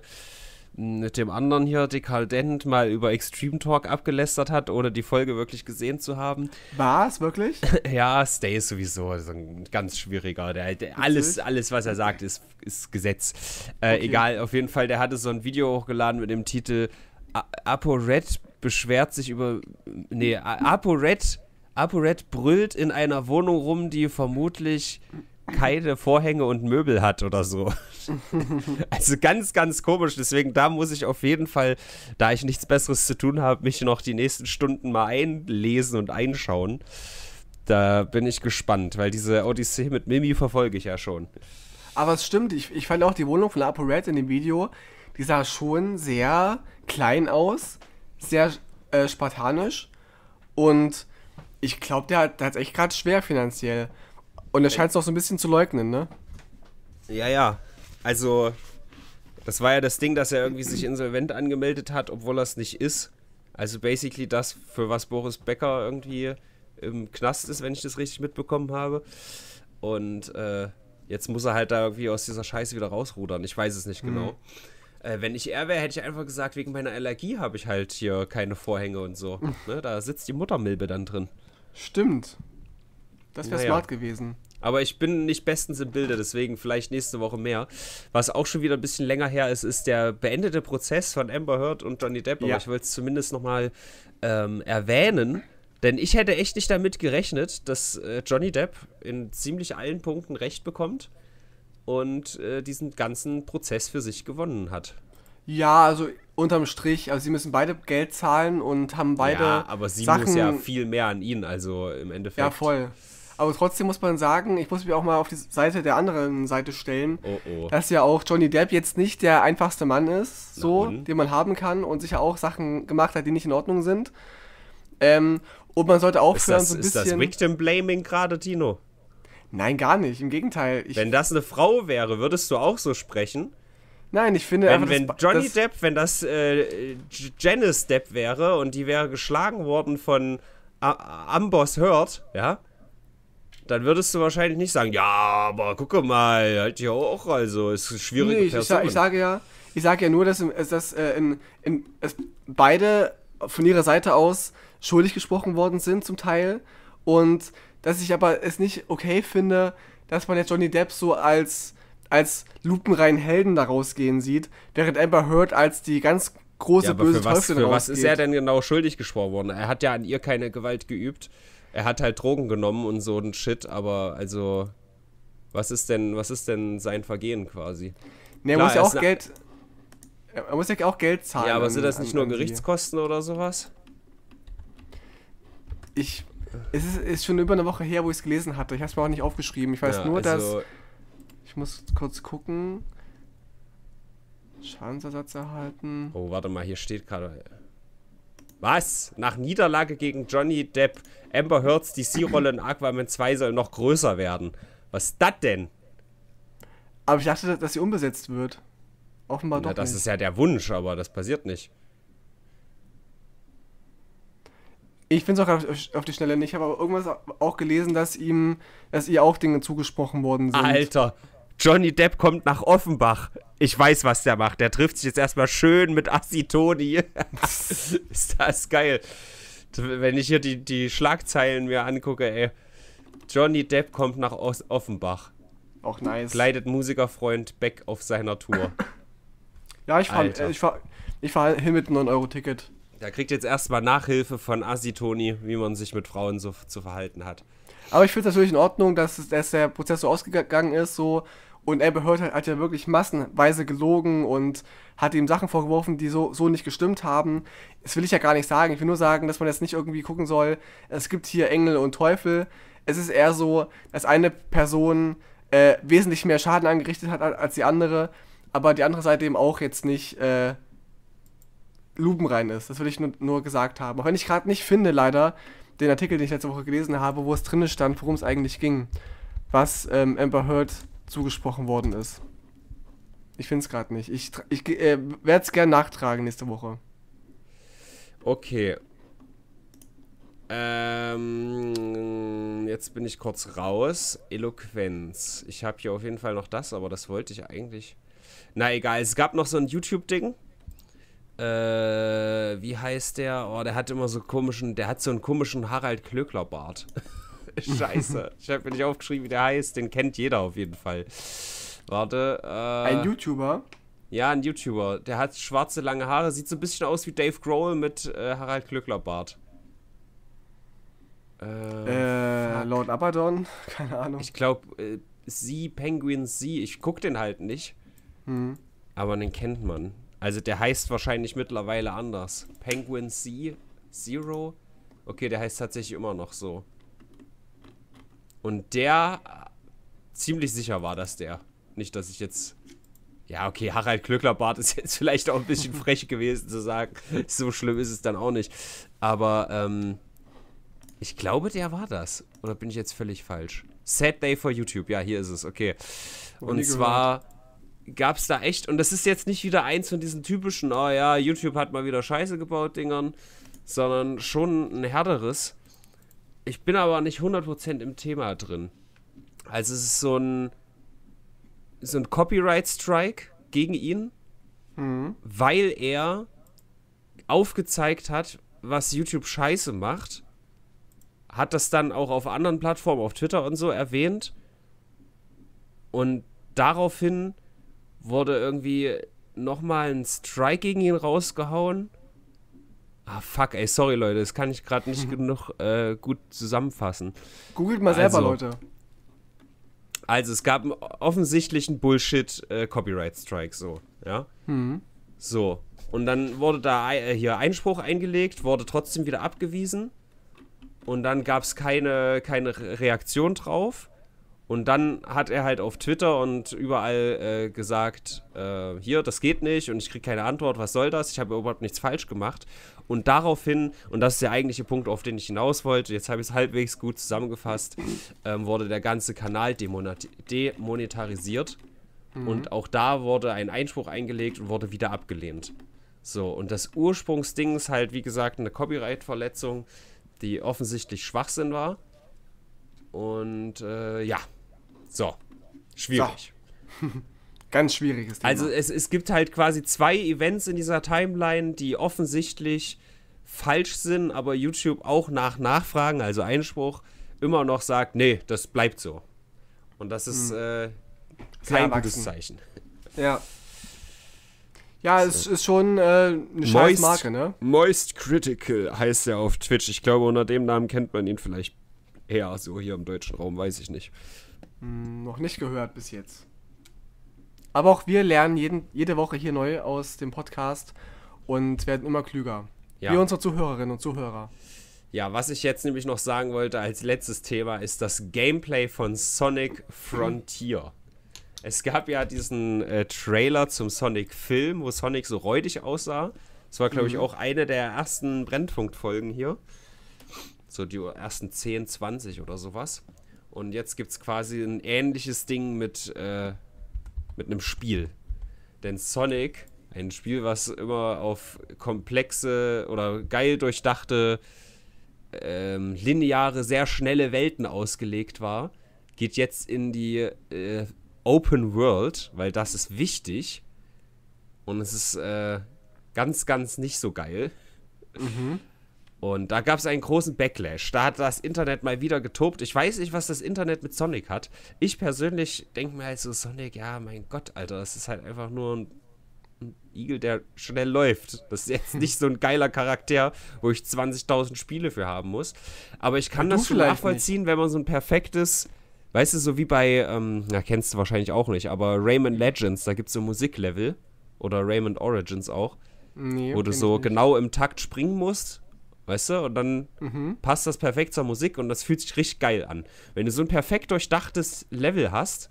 mit dem anderen hier, Dekadent, mal über Extreme Talk abgelästert hat, ohne die Folge wirklich gesehen zu haben. Was? Wirklich? ja, Stay ist sowieso so ein ganz schwieriger. Der, der alles, alles, was er sagt, ist, ist Gesetz. Äh, okay. Egal, auf jeden Fall, der hatte so ein Video hochgeladen mit dem Titel Apo Red beschwert sich über. Nee, Apo Red ApoRed brüllt in einer Wohnung rum, die vermutlich keine Vorhänge und Möbel hat oder so. also ganz, ganz komisch. Deswegen, da muss ich auf jeden Fall, da ich nichts Besseres zu tun habe, mich noch die nächsten Stunden mal einlesen und einschauen. Da bin ich gespannt, weil diese Odyssee mit Mimi verfolge ich ja schon. Aber es stimmt, ich, ich fand auch die Wohnung von ApoRed in dem Video, die sah schon sehr klein aus, sehr äh, spartanisch und ich glaube, der hat es echt gerade schwer finanziell. Und er scheint es doch so ein bisschen zu leugnen, ne? Ja, ja. Also, das war ja das Ding, dass er irgendwie sich insolvent angemeldet hat, obwohl er es nicht ist. Also basically das, für was Boris Becker irgendwie im Knast ist, wenn ich das richtig mitbekommen habe. Und äh, jetzt muss er halt da irgendwie aus dieser Scheiße wieder rausrudern. Ich weiß es nicht genau. Mhm. Äh, wenn ich er wäre, hätte ich einfach gesagt, wegen meiner Allergie habe ich halt hier keine Vorhänge und so. Ne? Da sitzt die Muttermilbe dann drin. Stimmt. Das wäre naja. smart gewesen. Aber ich bin nicht bestens im Bilde, deswegen vielleicht nächste Woche mehr. Was auch schon wieder ein bisschen länger her ist, ist der beendete Prozess von Amber Heard und Johnny Depp. Ja. Aber ich wollte es zumindest nochmal ähm, erwähnen. Denn ich hätte echt nicht damit gerechnet, dass äh, Johnny Depp in ziemlich allen Punkten Recht bekommt und äh, diesen ganzen Prozess für sich gewonnen hat. Ja, also unterm Strich, also sie müssen beide Geld zahlen und haben beide. Ja, aber sie Sachen, muss ja viel mehr an ihn, also im Endeffekt. Ja, voll. Aber trotzdem muss man sagen, ich muss mich auch mal auf die Seite der anderen Seite stellen, oh, oh. dass ja auch Johnny Depp jetzt nicht der einfachste Mann ist, so, den man haben kann und sicher auch Sachen gemacht hat, die nicht in Ordnung sind. Ähm, und man sollte aufhören, ist das, so ein bisschen. Ist das Victim Blaming gerade, Tino? Nein, gar nicht. Im Gegenteil. Wenn das eine Frau wäre, würdest du auch so sprechen? Nein, ich finde wenn, wenn Johnny das Depp, wenn das äh, Janice Depp wäre und die wäre geschlagen worden von A Amboss Heard, ja, dann würdest du wahrscheinlich nicht sagen, ja, aber gucke mal, halt ja auch, also ist schwierig. Nee, ich, ich, ich, sage ja, ich sage ja nur, dass, äh, dass äh, in, in, es beide von ihrer Seite aus schuldig gesprochen worden sind zum Teil und dass ich aber es nicht okay finde, dass man jetzt Johnny Depp so als als lupenreinen Helden da rausgehen sieht, während Amber Heard als die ganz große ja, böse für was, für rausgeht. was ist er denn genau schuldig gesprochen worden? Er hat ja an ihr keine Gewalt geübt. Er hat halt Drogen genommen und so ein Shit, aber also was ist denn was ist denn sein Vergehen quasi? Nee, er Klar, muss ja auch Geld er muss ja auch Geld zahlen. Ja, aber sind das nicht an, nur Gerichtskosten die. oder sowas? Ich es ist, ist, schon über eine Woche her, wo ich es gelesen hatte. Ich habe es mir auch nicht aufgeschrieben. Ich weiß ja, nur, also dass ich muss kurz gucken. Schadensersatz erhalten. Oh, warte mal, hier steht gerade. Was? Nach Niederlage gegen Johnny Depp, Amber Heards DC-Rolle in Aquaman 2 soll noch größer werden. Was ist das denn? Aber ich dachte, dass sie unbesetzt wird. Offenbar Na, doch. Das nicht. ist ja der Wunsch, aber das passiert nicht. Ich finde es auch auf, die Schnelle nicht. Ich habe aber irgendwas auch gelesen, dass ihm, dass ihr auch Dinge zugesprochen worden sind. Alter, Johnny Depp kommt nach Offenbach. Ich weiß, was der macht. Der trifft sich jetzt erstmal schön mit Assi Toni. ist das geil. Wenn ich hier die, die Schlagzeilen mir angucke, ey. Johnny Depp kommt nach Ost Offenbach. Auch nice. Leidet Musikerfreund Beck auf seiner Tour. ja, ich fahre ich fahr, ich fahr hin mit einem 9-Euro-Ticket. Der kriegt jetzt erstmal Nachhilfe von Assi Toni, wie man sich mit Frauen so zu verhalten hat. Aber ich finde es natürlich in Ordnung, dass, dass der Prozess so ausgegangen ist, so, und Amber Heard halt, hat ja wirklich massenweise gelogen und hat ihm Sachen vorgeworfen, die so, so nicht gestimmt haben. Das will ich ja gar nicht sagen. Ich will nur sagen, dass man jetzt nicht irgendwie gucken soll, es gibt hier Engel und Teufel. Es ist eher so, dass eine Person äh, wesentlich mehr Schaden angerichtet hat als die andere, aber die andere Seite eben auch jetzt nicht äh, lubenrein ist. Das will ich nur, nur gesagt haben. Auch wenn ich gerade nicht finde, leider, den Artikel, den ich letzte Woche gelesen habe, wo es drin stand, worum es eigentlich ging. Was ähm, Amber Heard zugesprochen worden ist. Ich finde es gerade nicht. Ich, ich äh, werde es gerne nachtragen nächste Woche. Okay. Ähm, jetzt bin ich kurz raus. Eloquenz. Ich habe hier auf jeden Fall noch das, aber das wollte ich eigentlich. Na egal, es gab noch so ein YouTube-Ding. Äh, wie heißt der? Oh, der hat immer so komischen, der hat so einen komischen Harald Klöckler-Bart. Scheiße. Ich habe mir nicht aufgeschrieben, wie der heißt. Den kennt jeder auf jeden Fall. Warte. Äh, ein YouTuber? Ja, ein YouTuber. Der hat schwarze, lange Haare. Sieht so ein bisschen aus wie Dave Grohl mit äh, Harald Glöckler-Bart. Äh, äh Lord Abaddon? Keine Ahnung. Ich glaube, äh, Sie, Penguin Sie. Ich guck den halt nicht. Hm. Aber den kennt man. Also der heißt wahrscheinlich mittlerweile anders. Penguin C Zero. Okay, der heißt tatsächlich immer noch so. Und der, äh, ziemlich sicher war das der. Nicht, dass ich jetzt... Ja, okay, Harald Klöcklerbart ist jetzt vielleicht auch ein bisschen frech gewesen zu sagen. So schlimm ist es dann auch nicht. Aber, ähm, ich glaube, der war das. Oder bin ich jetzt völlig falsch? Sad Day for YouTube. Ja, hier ist es. Okay. Und zwar gab es da echt, und das ist jetzt nicht wieder eins von diesen typischen, oh ja, YouTube hat mal wieder Scheiße gebaut, Dingern, sondern schon ein härteres. Ich bin aber nicht 100% im Thema drin. Also es ist so ein, so ein Copyright-Strike gegen ihn, mhm. weil er aufgezeigt hat, was YouTube scheiße macht. Hat das dann auch auf anderen Plattformen, auf Twitter und so erwähnt. Und daraufhin wurde irgendwie nochmal ein Strike gegen ihn rausgehauen Ah, fuck, ey, sorry, Leute, das kann ich gerade nicht mhm. genug äh, gut zusammenfassen. Googelt mal selber, also, Leute. Also, es gab einen offensichtlichen Bullshit-Copyright-Strike, äh, so, ja? Mhm. So. Und dann wurde da äh, hier Einspruch eingelegt, wurde trotzdem wieder abgewiesen. Und dann gab es keine, keine Reaktion drauf. Und dann hat er halt auf Twitter und überall äh, gesagt, äh, hier, das geht nicht und ich kriege keine Antwort, was soll das? Ich habe überhaupt nichts falsch gemacht. Und daraufhin, und das ist der eigentliche Punkt, auf den ich hinaus wollte, jetzt habe ich es halbwegs gut zusammengefasst, ähm, wurde der ganze Kanal demonetarisiert. Mhm. Und auch da wurde ein Einspruch eingelegt und wurde wieder abgelehnt. So, und das Ursprungsding ist halt, wie gesagt, eine Copyright-Verletzung, die offensichtlich Schwachsinn war und äh, ja, so, schwierig. So. Ganz schwieriges Thema. Also es, es gibt halt quasi zwei Events in dieser Timeline, die offensichtlich falsch sind, aber YouTube auch nach Nachfragen, also Einspruch, immer noch sagt, nee, das bleibt so. Und das ist hm. äh, kein gutes Zeichen. Ja. Ja, es ist schon äh, eine scheiß Marke, ne? Moist Critical heißt er auf Twitch. Ich glaube, unter dem Namen kennt man ihn vielleicht eher so hier im deutschen Raum, weiß ich nicht. Hm, noch nicht gehört bis jetzt. Aber auch wir lernen jeden, jede Woche hier neu aus dem Podcast und werden immer klüger. Ja. Wir unsere Zuhörerinnen und Zuhörer. Ja, was ich jetzt nämlich noch sagen wollte als letztes Thema ist das Gameplay von Sonic Frontier. Es gab ja diesen äh, Trailer zum Sonic-Film, wo Sonic so räudig aussah. Das war, glaube ich, mhm. auch eine der ersten Brennpunktfolgen hier. So die ersten 10, 20 oder sowas. Und jetzt gibt es quasi ein ähnliches Ding mit, äh, mit einem Spiel. Denn Sonic, ein Spiel, was immer auf komplexe oder geil durchdachte, ähm, lineare, sehr schnelle Welten ausgelegt war, geht jetzt in die äh, Open World, weil das ist wichtig. Und es ist äh, ganz, ganz nicht so geil. Mhm. Und da gab es einen großen Backlash. Da hat das Internet mal wieder getobt. Ich weiß nicht, was das Internet mit Sonic hat. Ich persönlich denke mir halt so, Sonic, ja, mein Gott, Alter, das ist halt einfach nur ein, ein Igel, der schnell läuft. Das ist jetzt nicht so ein geiler Charakter, wo ich 20.000 Spiele für haben muss. Aber ich kann ja, das schon nachvollziehen, nicht. wenn man so ein perfektes, weißt du, so wie bei, ähm, na, kennst du wahrscheinlich auch nicht, aber Rayman Legends, da gibt es so Musiklevel. Oder Rayman Origins auch. Nee, wo du so genau im Takt springen musst Weißt du? Und dann mhm. passt das perfekt zur Musik und das fühlt sich richtig geil an. Wenn du so ein perfekt durchdachtes Level hast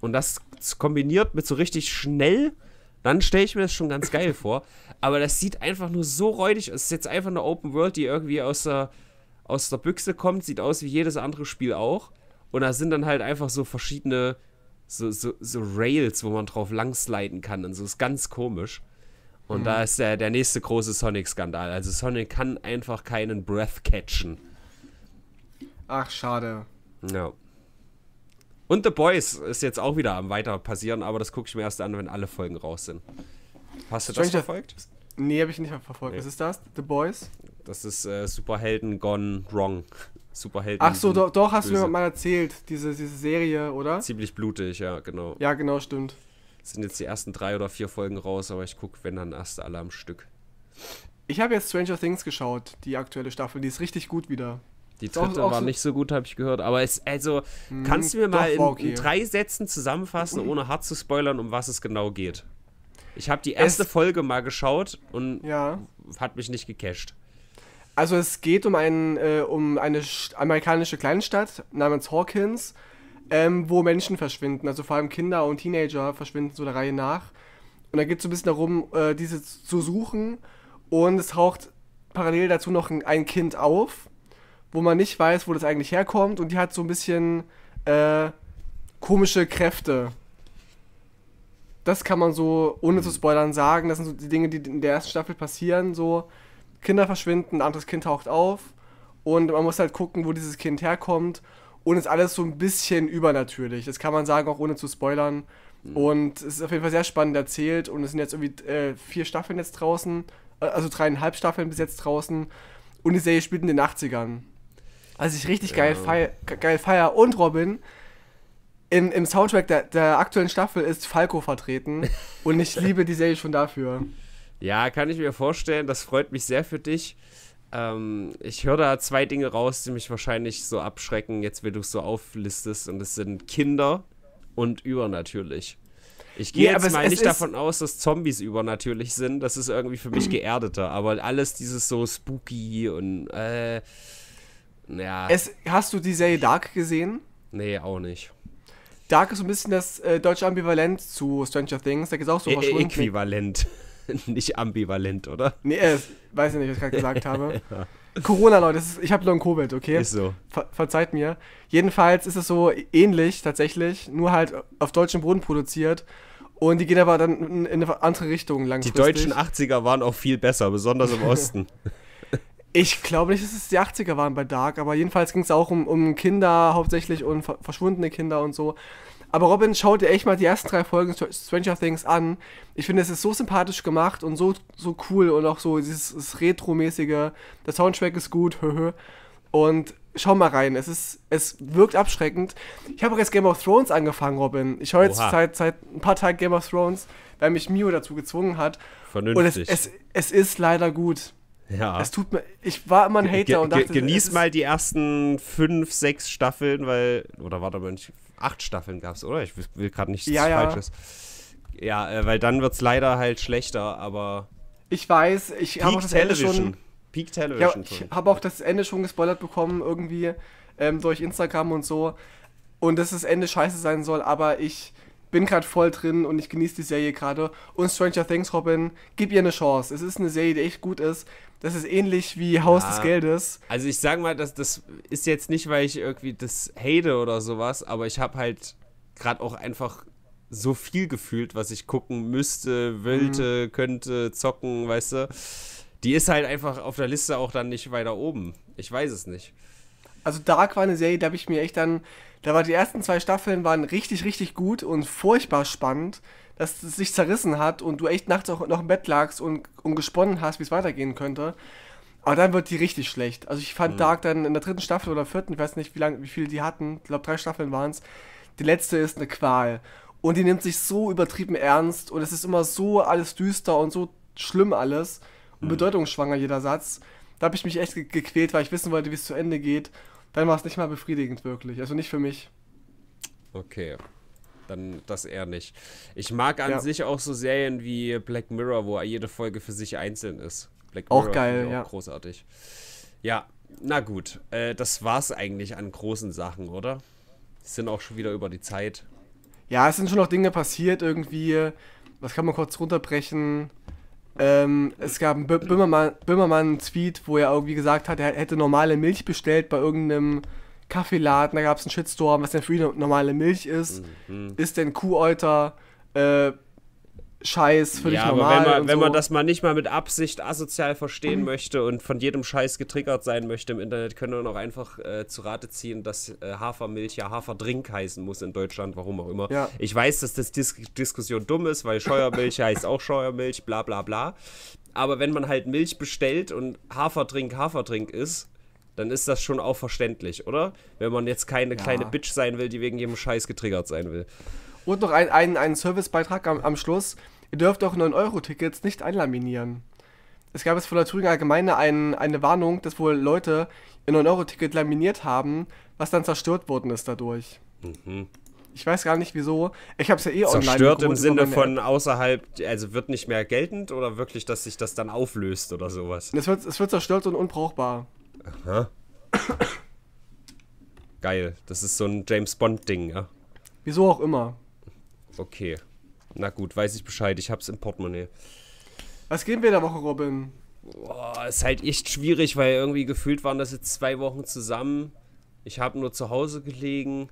und das kombiniert mit so richtig schnell, dann stelle ich mir das schon ganz geil vor. Aber das sieht einfach nur so räudig aus. Es ist jetzt einfach eine Open World, die irgendwie aus der, aus der Büchse kommt, sieht aus wie jedes andere Spiel auch. Und da sind dann halt einfach so verschiedene so, so, so Rails, wo man drauf langsliden kann und so. Ist ganz komisch. Und mhm. da ist der, der nächste große Sonic-Skandal. Also Sonic kann einfach keinen Breath catchen. Ach, schade. Ja. Und The Boys ist jetzt auch wieder am weiter passieren, aber das gucke ich mir erst an, wenn alle Folgen raus sind. Hast du das verfolgt? Nee, habe ich nicht verfolgt. Nee. Was ist das? The Boys? Das ist äh, Superhelden Gone Wrong. Superhelden. Ach so, doch, doch hast du mir mal erzählt, diese, diese Serie, oder? Ziemlich blutig, ja, genau. Ja, genau, stimmt sind jetzt die ersten drei oder vier Folgen raus, aber ich gucke, wenn dann erst alle am Stück. Ich habe jetzt Stranger Things geschaut, die aktuelle Staffel, die ist richtig gut wieder. Die dritte war nicht so gut, habe ich gehört. Aber es, also, mh, hm, kannst du mir mal in, okay. in, drei Sätzen zusammenfassen, ohne hart zu spoilern, um was es genau geht? Ich habe die erste es, Folge mal geschaut und ja. hat mich nicht gecasht. Also es geht um, einen, äh, um eine amerikanische Kleinstadt namens Hawkins, ähm, wo Menschen verschwinden. Also vor allem Kinder und Teenager verschwinden so der Reihe nach. Und da geht es so ein bisschen darum, äh, diese zu suchen. Und es taucht parallel dazu noch ein, ein, Kind auf, wo man nicht weiß, wo das eigentlich herkommt. Und die hat so ein bisschen äh, komische Kräfte. Das kann man so, ohne zu spoilern, sagen. Das sind so die Dinge, die in der ersten Staffel passieren. So, Kinder verschwinden, ein anderes Kind taucht auf. Und man muss halt gucken, wo dieses Kind herkommt und ist alles so ein bisschen übernatürlich. Das kann man sagen, auch ohne zu spoilern. Mhm. Und es ist auf jeden Fall sehr spannend erzählt und es sind jetzt irgendwie äh, vier Staffeln jetzt draußen, äh, also dreieinhalb Staffeln bis jetzt draußen und die Serie spielt in den 80ern. Also ich richtig ja. geil, feier, geil feier. Und Robin, in, im Soundtrack der, der aktuellen Staffel ist Falco vertreten und ich liebe die Serie schon dafür. Ja, kann ich mir vorstellen, das freut mich sehr für dich. Ähm, ich höre da zwei Dinge raus, die mich wahrscheinlich so abschrecken, jetzt wenn du es so auflistest. Und es sind Kinder und übernatürlich. Ich gehe nee, jetzt mal nicht davon aus, dass Zombies übernatürlich sind. Das ist irgendwie für mich geerdeter. Aber alles dieses so spooky und äh, ja. Es, hast du die Serie Dark gesehen? Nee, auch nicht. Dark ist so ein bisschen das äh, deutsche Ambivalent zu Stranger Things. Da geht es auch so e Äquivalent. nicht ambivalent, oder? Nee, es, äh, weiß ich nicht, was ich gerade gesagt habe. ja. Corona, Leute, ist, ich habe Long-Covid, okay? Ist so. Ver verzeiht mir. Jedenfalls ist es so ähnlich tatsächlich, nur halt auf deutschem Boden produziert. Und die gehen aber dann in eine andere Richtung langsam. Die deutschen 80er waren auch viel besser, besonders im Osten. ich glaube nicht, dass es die 80er waren bei Dark, aber jedenfalls ging es auch um, um Kinder hauptsächlich und verschwundene Kinder und so. Aber Robin, schau dir echt mal die ersten drei Folgen Stranger Things an. Ich finde, es ist so sympathisch gemacht und so, so cool und auch so dieses, dieses Retro-mäßige. Der Soundtrack ist gut, Und schau mal rein, es ist, es wirkt abschreckend. Ich habe auch jetzt Game of Thrones angefangen, Robin. Ich schaue jetzt seit, seit ein paar Tagen Game of Thrones, weil mich Mio dazu gezwungen hat. Vernünftig. Und es, es, es ist leider gut. Ja. Es tut mir, ich war immer ein Hater ge und dachte. Genieß mal die ersten fünf, sechs Staffeln, weil, oder warte mal, acht Staffeln gab es, oder? Ich will gerade nichts ja, Falsches. Ja, ja äh, weil dann wird es leider halt schlechter, aber. Ich weiß, ich habe auch das Television. Ende schon. Peak Television. Ja, ich habe auch das Ende schon gespoilert bekommen, irgendwie ähm, durch Instagram und so. Und dass das Ende scheiße sein soll, aber ich bin gerade voll drin und ich genieße die Serie gerade. Und Stranger Things, Robin, gib ihr eine Chance. Es ist eine Serie, die echt gut ist. Das ist ähnlich wie Haus ja. des Geldes. Also ich sage mal, das, das ist jetzt nicht, weil ich irgendwie das hate oder sowas, aber ich habe halt gerade auch einfach so viel gefühlt, was ich gucken müsste, wollte, mhm. könnte, zocken, weißt du. Die ist halt einfach auf der Liste auch dann nicht weiter oben. Ich weiß es nicht. Also Dark war eine Serie, da habe ich mir echt dann, da war die ersten zwei Staffeln waren richtig, richtig gut und furchtbar spannend dass es sich zerrissen hat und du echt nachts auch noch im Bett lagst und, und gesponnen hast, wie es weitergehen könnte. Aber dann wird die richtig schlecht. Also ich fand mhm. Dark dann in der dritten Staffel oder vierten, ich weiß nicht, wie lange, wie viele die hatten, ich glaube drei Staffeln waren es. Die letzte ist eine Qual. Und die nimmt sich so übertrieben ernst und es ist immer so alles düster und so schlimm alles und mhm. bedeutungsschwanger jeder Satz. Da habe ich mich echt ge gequält, weil ich wissen wollte, wie es zu Ende geht. Dann war es nicht mal befriedigend wirklich. Also nicht für mich. Okay dann das eher nicht. Ich mag an ja. sich auch so Serien wie Black Mirror, wo jede Folge für sich einzeln ist. Black Mirror auch geil, auch ja. Großartig. Ja, na gut. Äh, das war's eigentlich an großen Sachen, oder? Sind auch schon wieder über die Zeit. Ja, es sind schon noch Dinge passiert irgendwie. Was kann man kurz runterbrechen? Ähm, es gab einen Böhmermann-Tweet, Böhmermann wo er irgendwie gesagt hat, er hätte normale Milch bestellt bei irgendeinem Kaffeeladen, da gab es einen Shitstorm, was denn für ihn normale Milch ist. Mhm. Ist denn Kuhäuter äh, Scheiß für ja, normal? Aber wenn, man, wenn so. man das mal nicht mal mit Absicht asozial verstehen mhm. möchte und von jedem Scheiß getriggert sein möchte im Internet, können wir auch einfach äh, zu Rate ziehen, dass äh, Hafermilch ja Haferdrink heißen muss in Deutschland, warum auch immer. Ja. Ich weiß, dass das Dis Diskussion dumm ist, weil Scheuermilch heißt auch Scheuermilch, bla bla bla. Aber wenn man halt Milch bestellt und Haferdrink Haferdrink ist, dann ist das schon auch verständlich, oder? Wenn man jetzt keine ja. kleine Bitch sein will, die wegen jedem Scheiß getriggert sein will. Und noch ein, ein, einen Servicebeitrag am, am Schluss. Ihr dürft auch 9-Euro-Tickets nicht einlaminieren. Es gab jetzt von der Thüringer Allgemeine ein, eine Warnung, dass wohl Leute ihr 9-Euro-Ticket laminiert haben, was dann zerstört worden ist dadurch. Mhm. Ich weiß gar nicht wieso. Ich habe es ja eh online. Zerstört im Sinne von außerhalb, also wird nicht mehr geltend oder wirklich, dass sich das dann auflöst oder sowas? Es wird, es wird zerstört und unbrauchbar. Aha. Geil. Das ist so ein James Bond-Ding, ja? Wieso auch immer. Okay. Na gut, weiß ich Bescheid. Ich hab's im Portemonnaie. Was geben wir in der Woche, Robin? Boah, ist halt echt schwierig, weil irgendwie gefühlt waren das jetzt zwei Wochen zusammen. Ich habe nur zu Hause gelegen.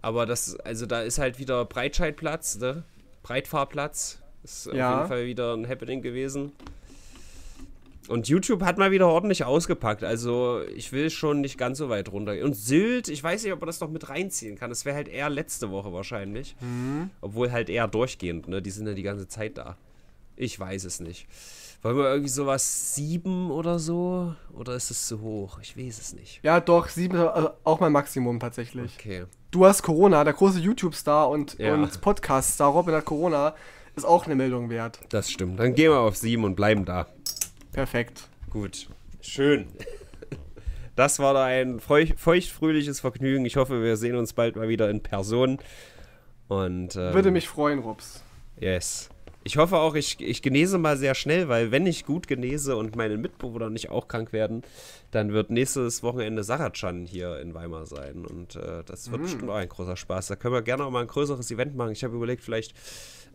Aber das, also da ist halt wieder Breitscheidplatz, ne? Breitfahrplatz. Ist ja. auf jeden Fall wieder ein Happening gewesen. Und YouTube hat mal wieder ordentlich ausgepackt. Also ich will schon nicht ganz so weit runter. Und Sylt, ich weiß nicht, ob man das noch mit reinziehen kann. Das wäre halt eher letzte Woche wahrscheinlich. Mhm. Obwohl halt eher durchgehend, ne? Die sind ja die ganze Zeit da. Ich weiß es nicht. Wollen wir irgendwie sowas 7 oder so? Oder ist es zu hoch? Ich weiß es nicht. Ja, doch, 7 ist auch mein Maximum tatsächlich. Okay. Du hast Corona, der große YouTube-Star und, ja. und Podcast-Star Robin hat Corona, ist auch eine Meldung wert. Das stimmt. Dann gehen wir auf 7 und bleiben da. Perfekt. Gut. Schön. Das war da ein feucht, feuchtfröhliches Vergnügen. Ich hoffe, wir sehen uns bald mal wieder in Person. Und, ähm, Würde mich freuen, Rups. Yes. Ich hoffe auch, ich, ich genese mal sehr schnell, weil wenn ich gut genese und meine Mitbewohner nicht auch krank werden, dann wird nächstes Wochenende Sarachan hier in Weimar sein. Und äh, das wird mm. bestimmt auch ein großer Spaß. Da können wir gerne auch mal ein größeres Event machen. Ich habe überlegt, vielleicht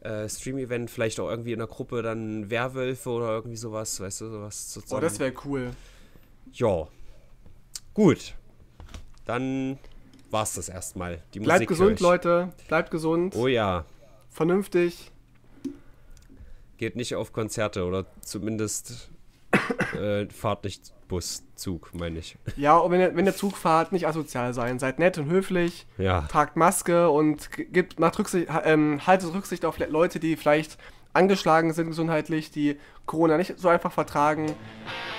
äh, Stream-Event vielleicht auch irgendwie in der Gruppe dann Werwölfe oder irgendwie sowas, weißt du, sowas zu Oh, das wäre cool. Ja. Gut. Dann war's das erstmal. Die bleibt Musik gesund, Leute. Bleibt gesund. Oh ja. Vernünftig. Geht nicht auf Konzerte oder zumindest äh, fahrt nicht Bus, Zug, meine ich. Ja, und wenn ihr, wenn ihr Zugfahrt nicht asozial sein, seid nett und höflich, ja. tragt Maske und gebt nach Rücksicht, ähm, haltet Rücksicht auf Leute, die vielleicht angeschlagen sind gesundheitlich, die Corona nicht so einfach vertragen.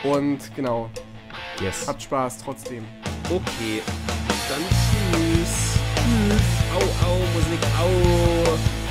Und genau. Yes. Habt Spaß trotzdem. Okay, dann tschüss. Tschüss. Au, au, Musik, au.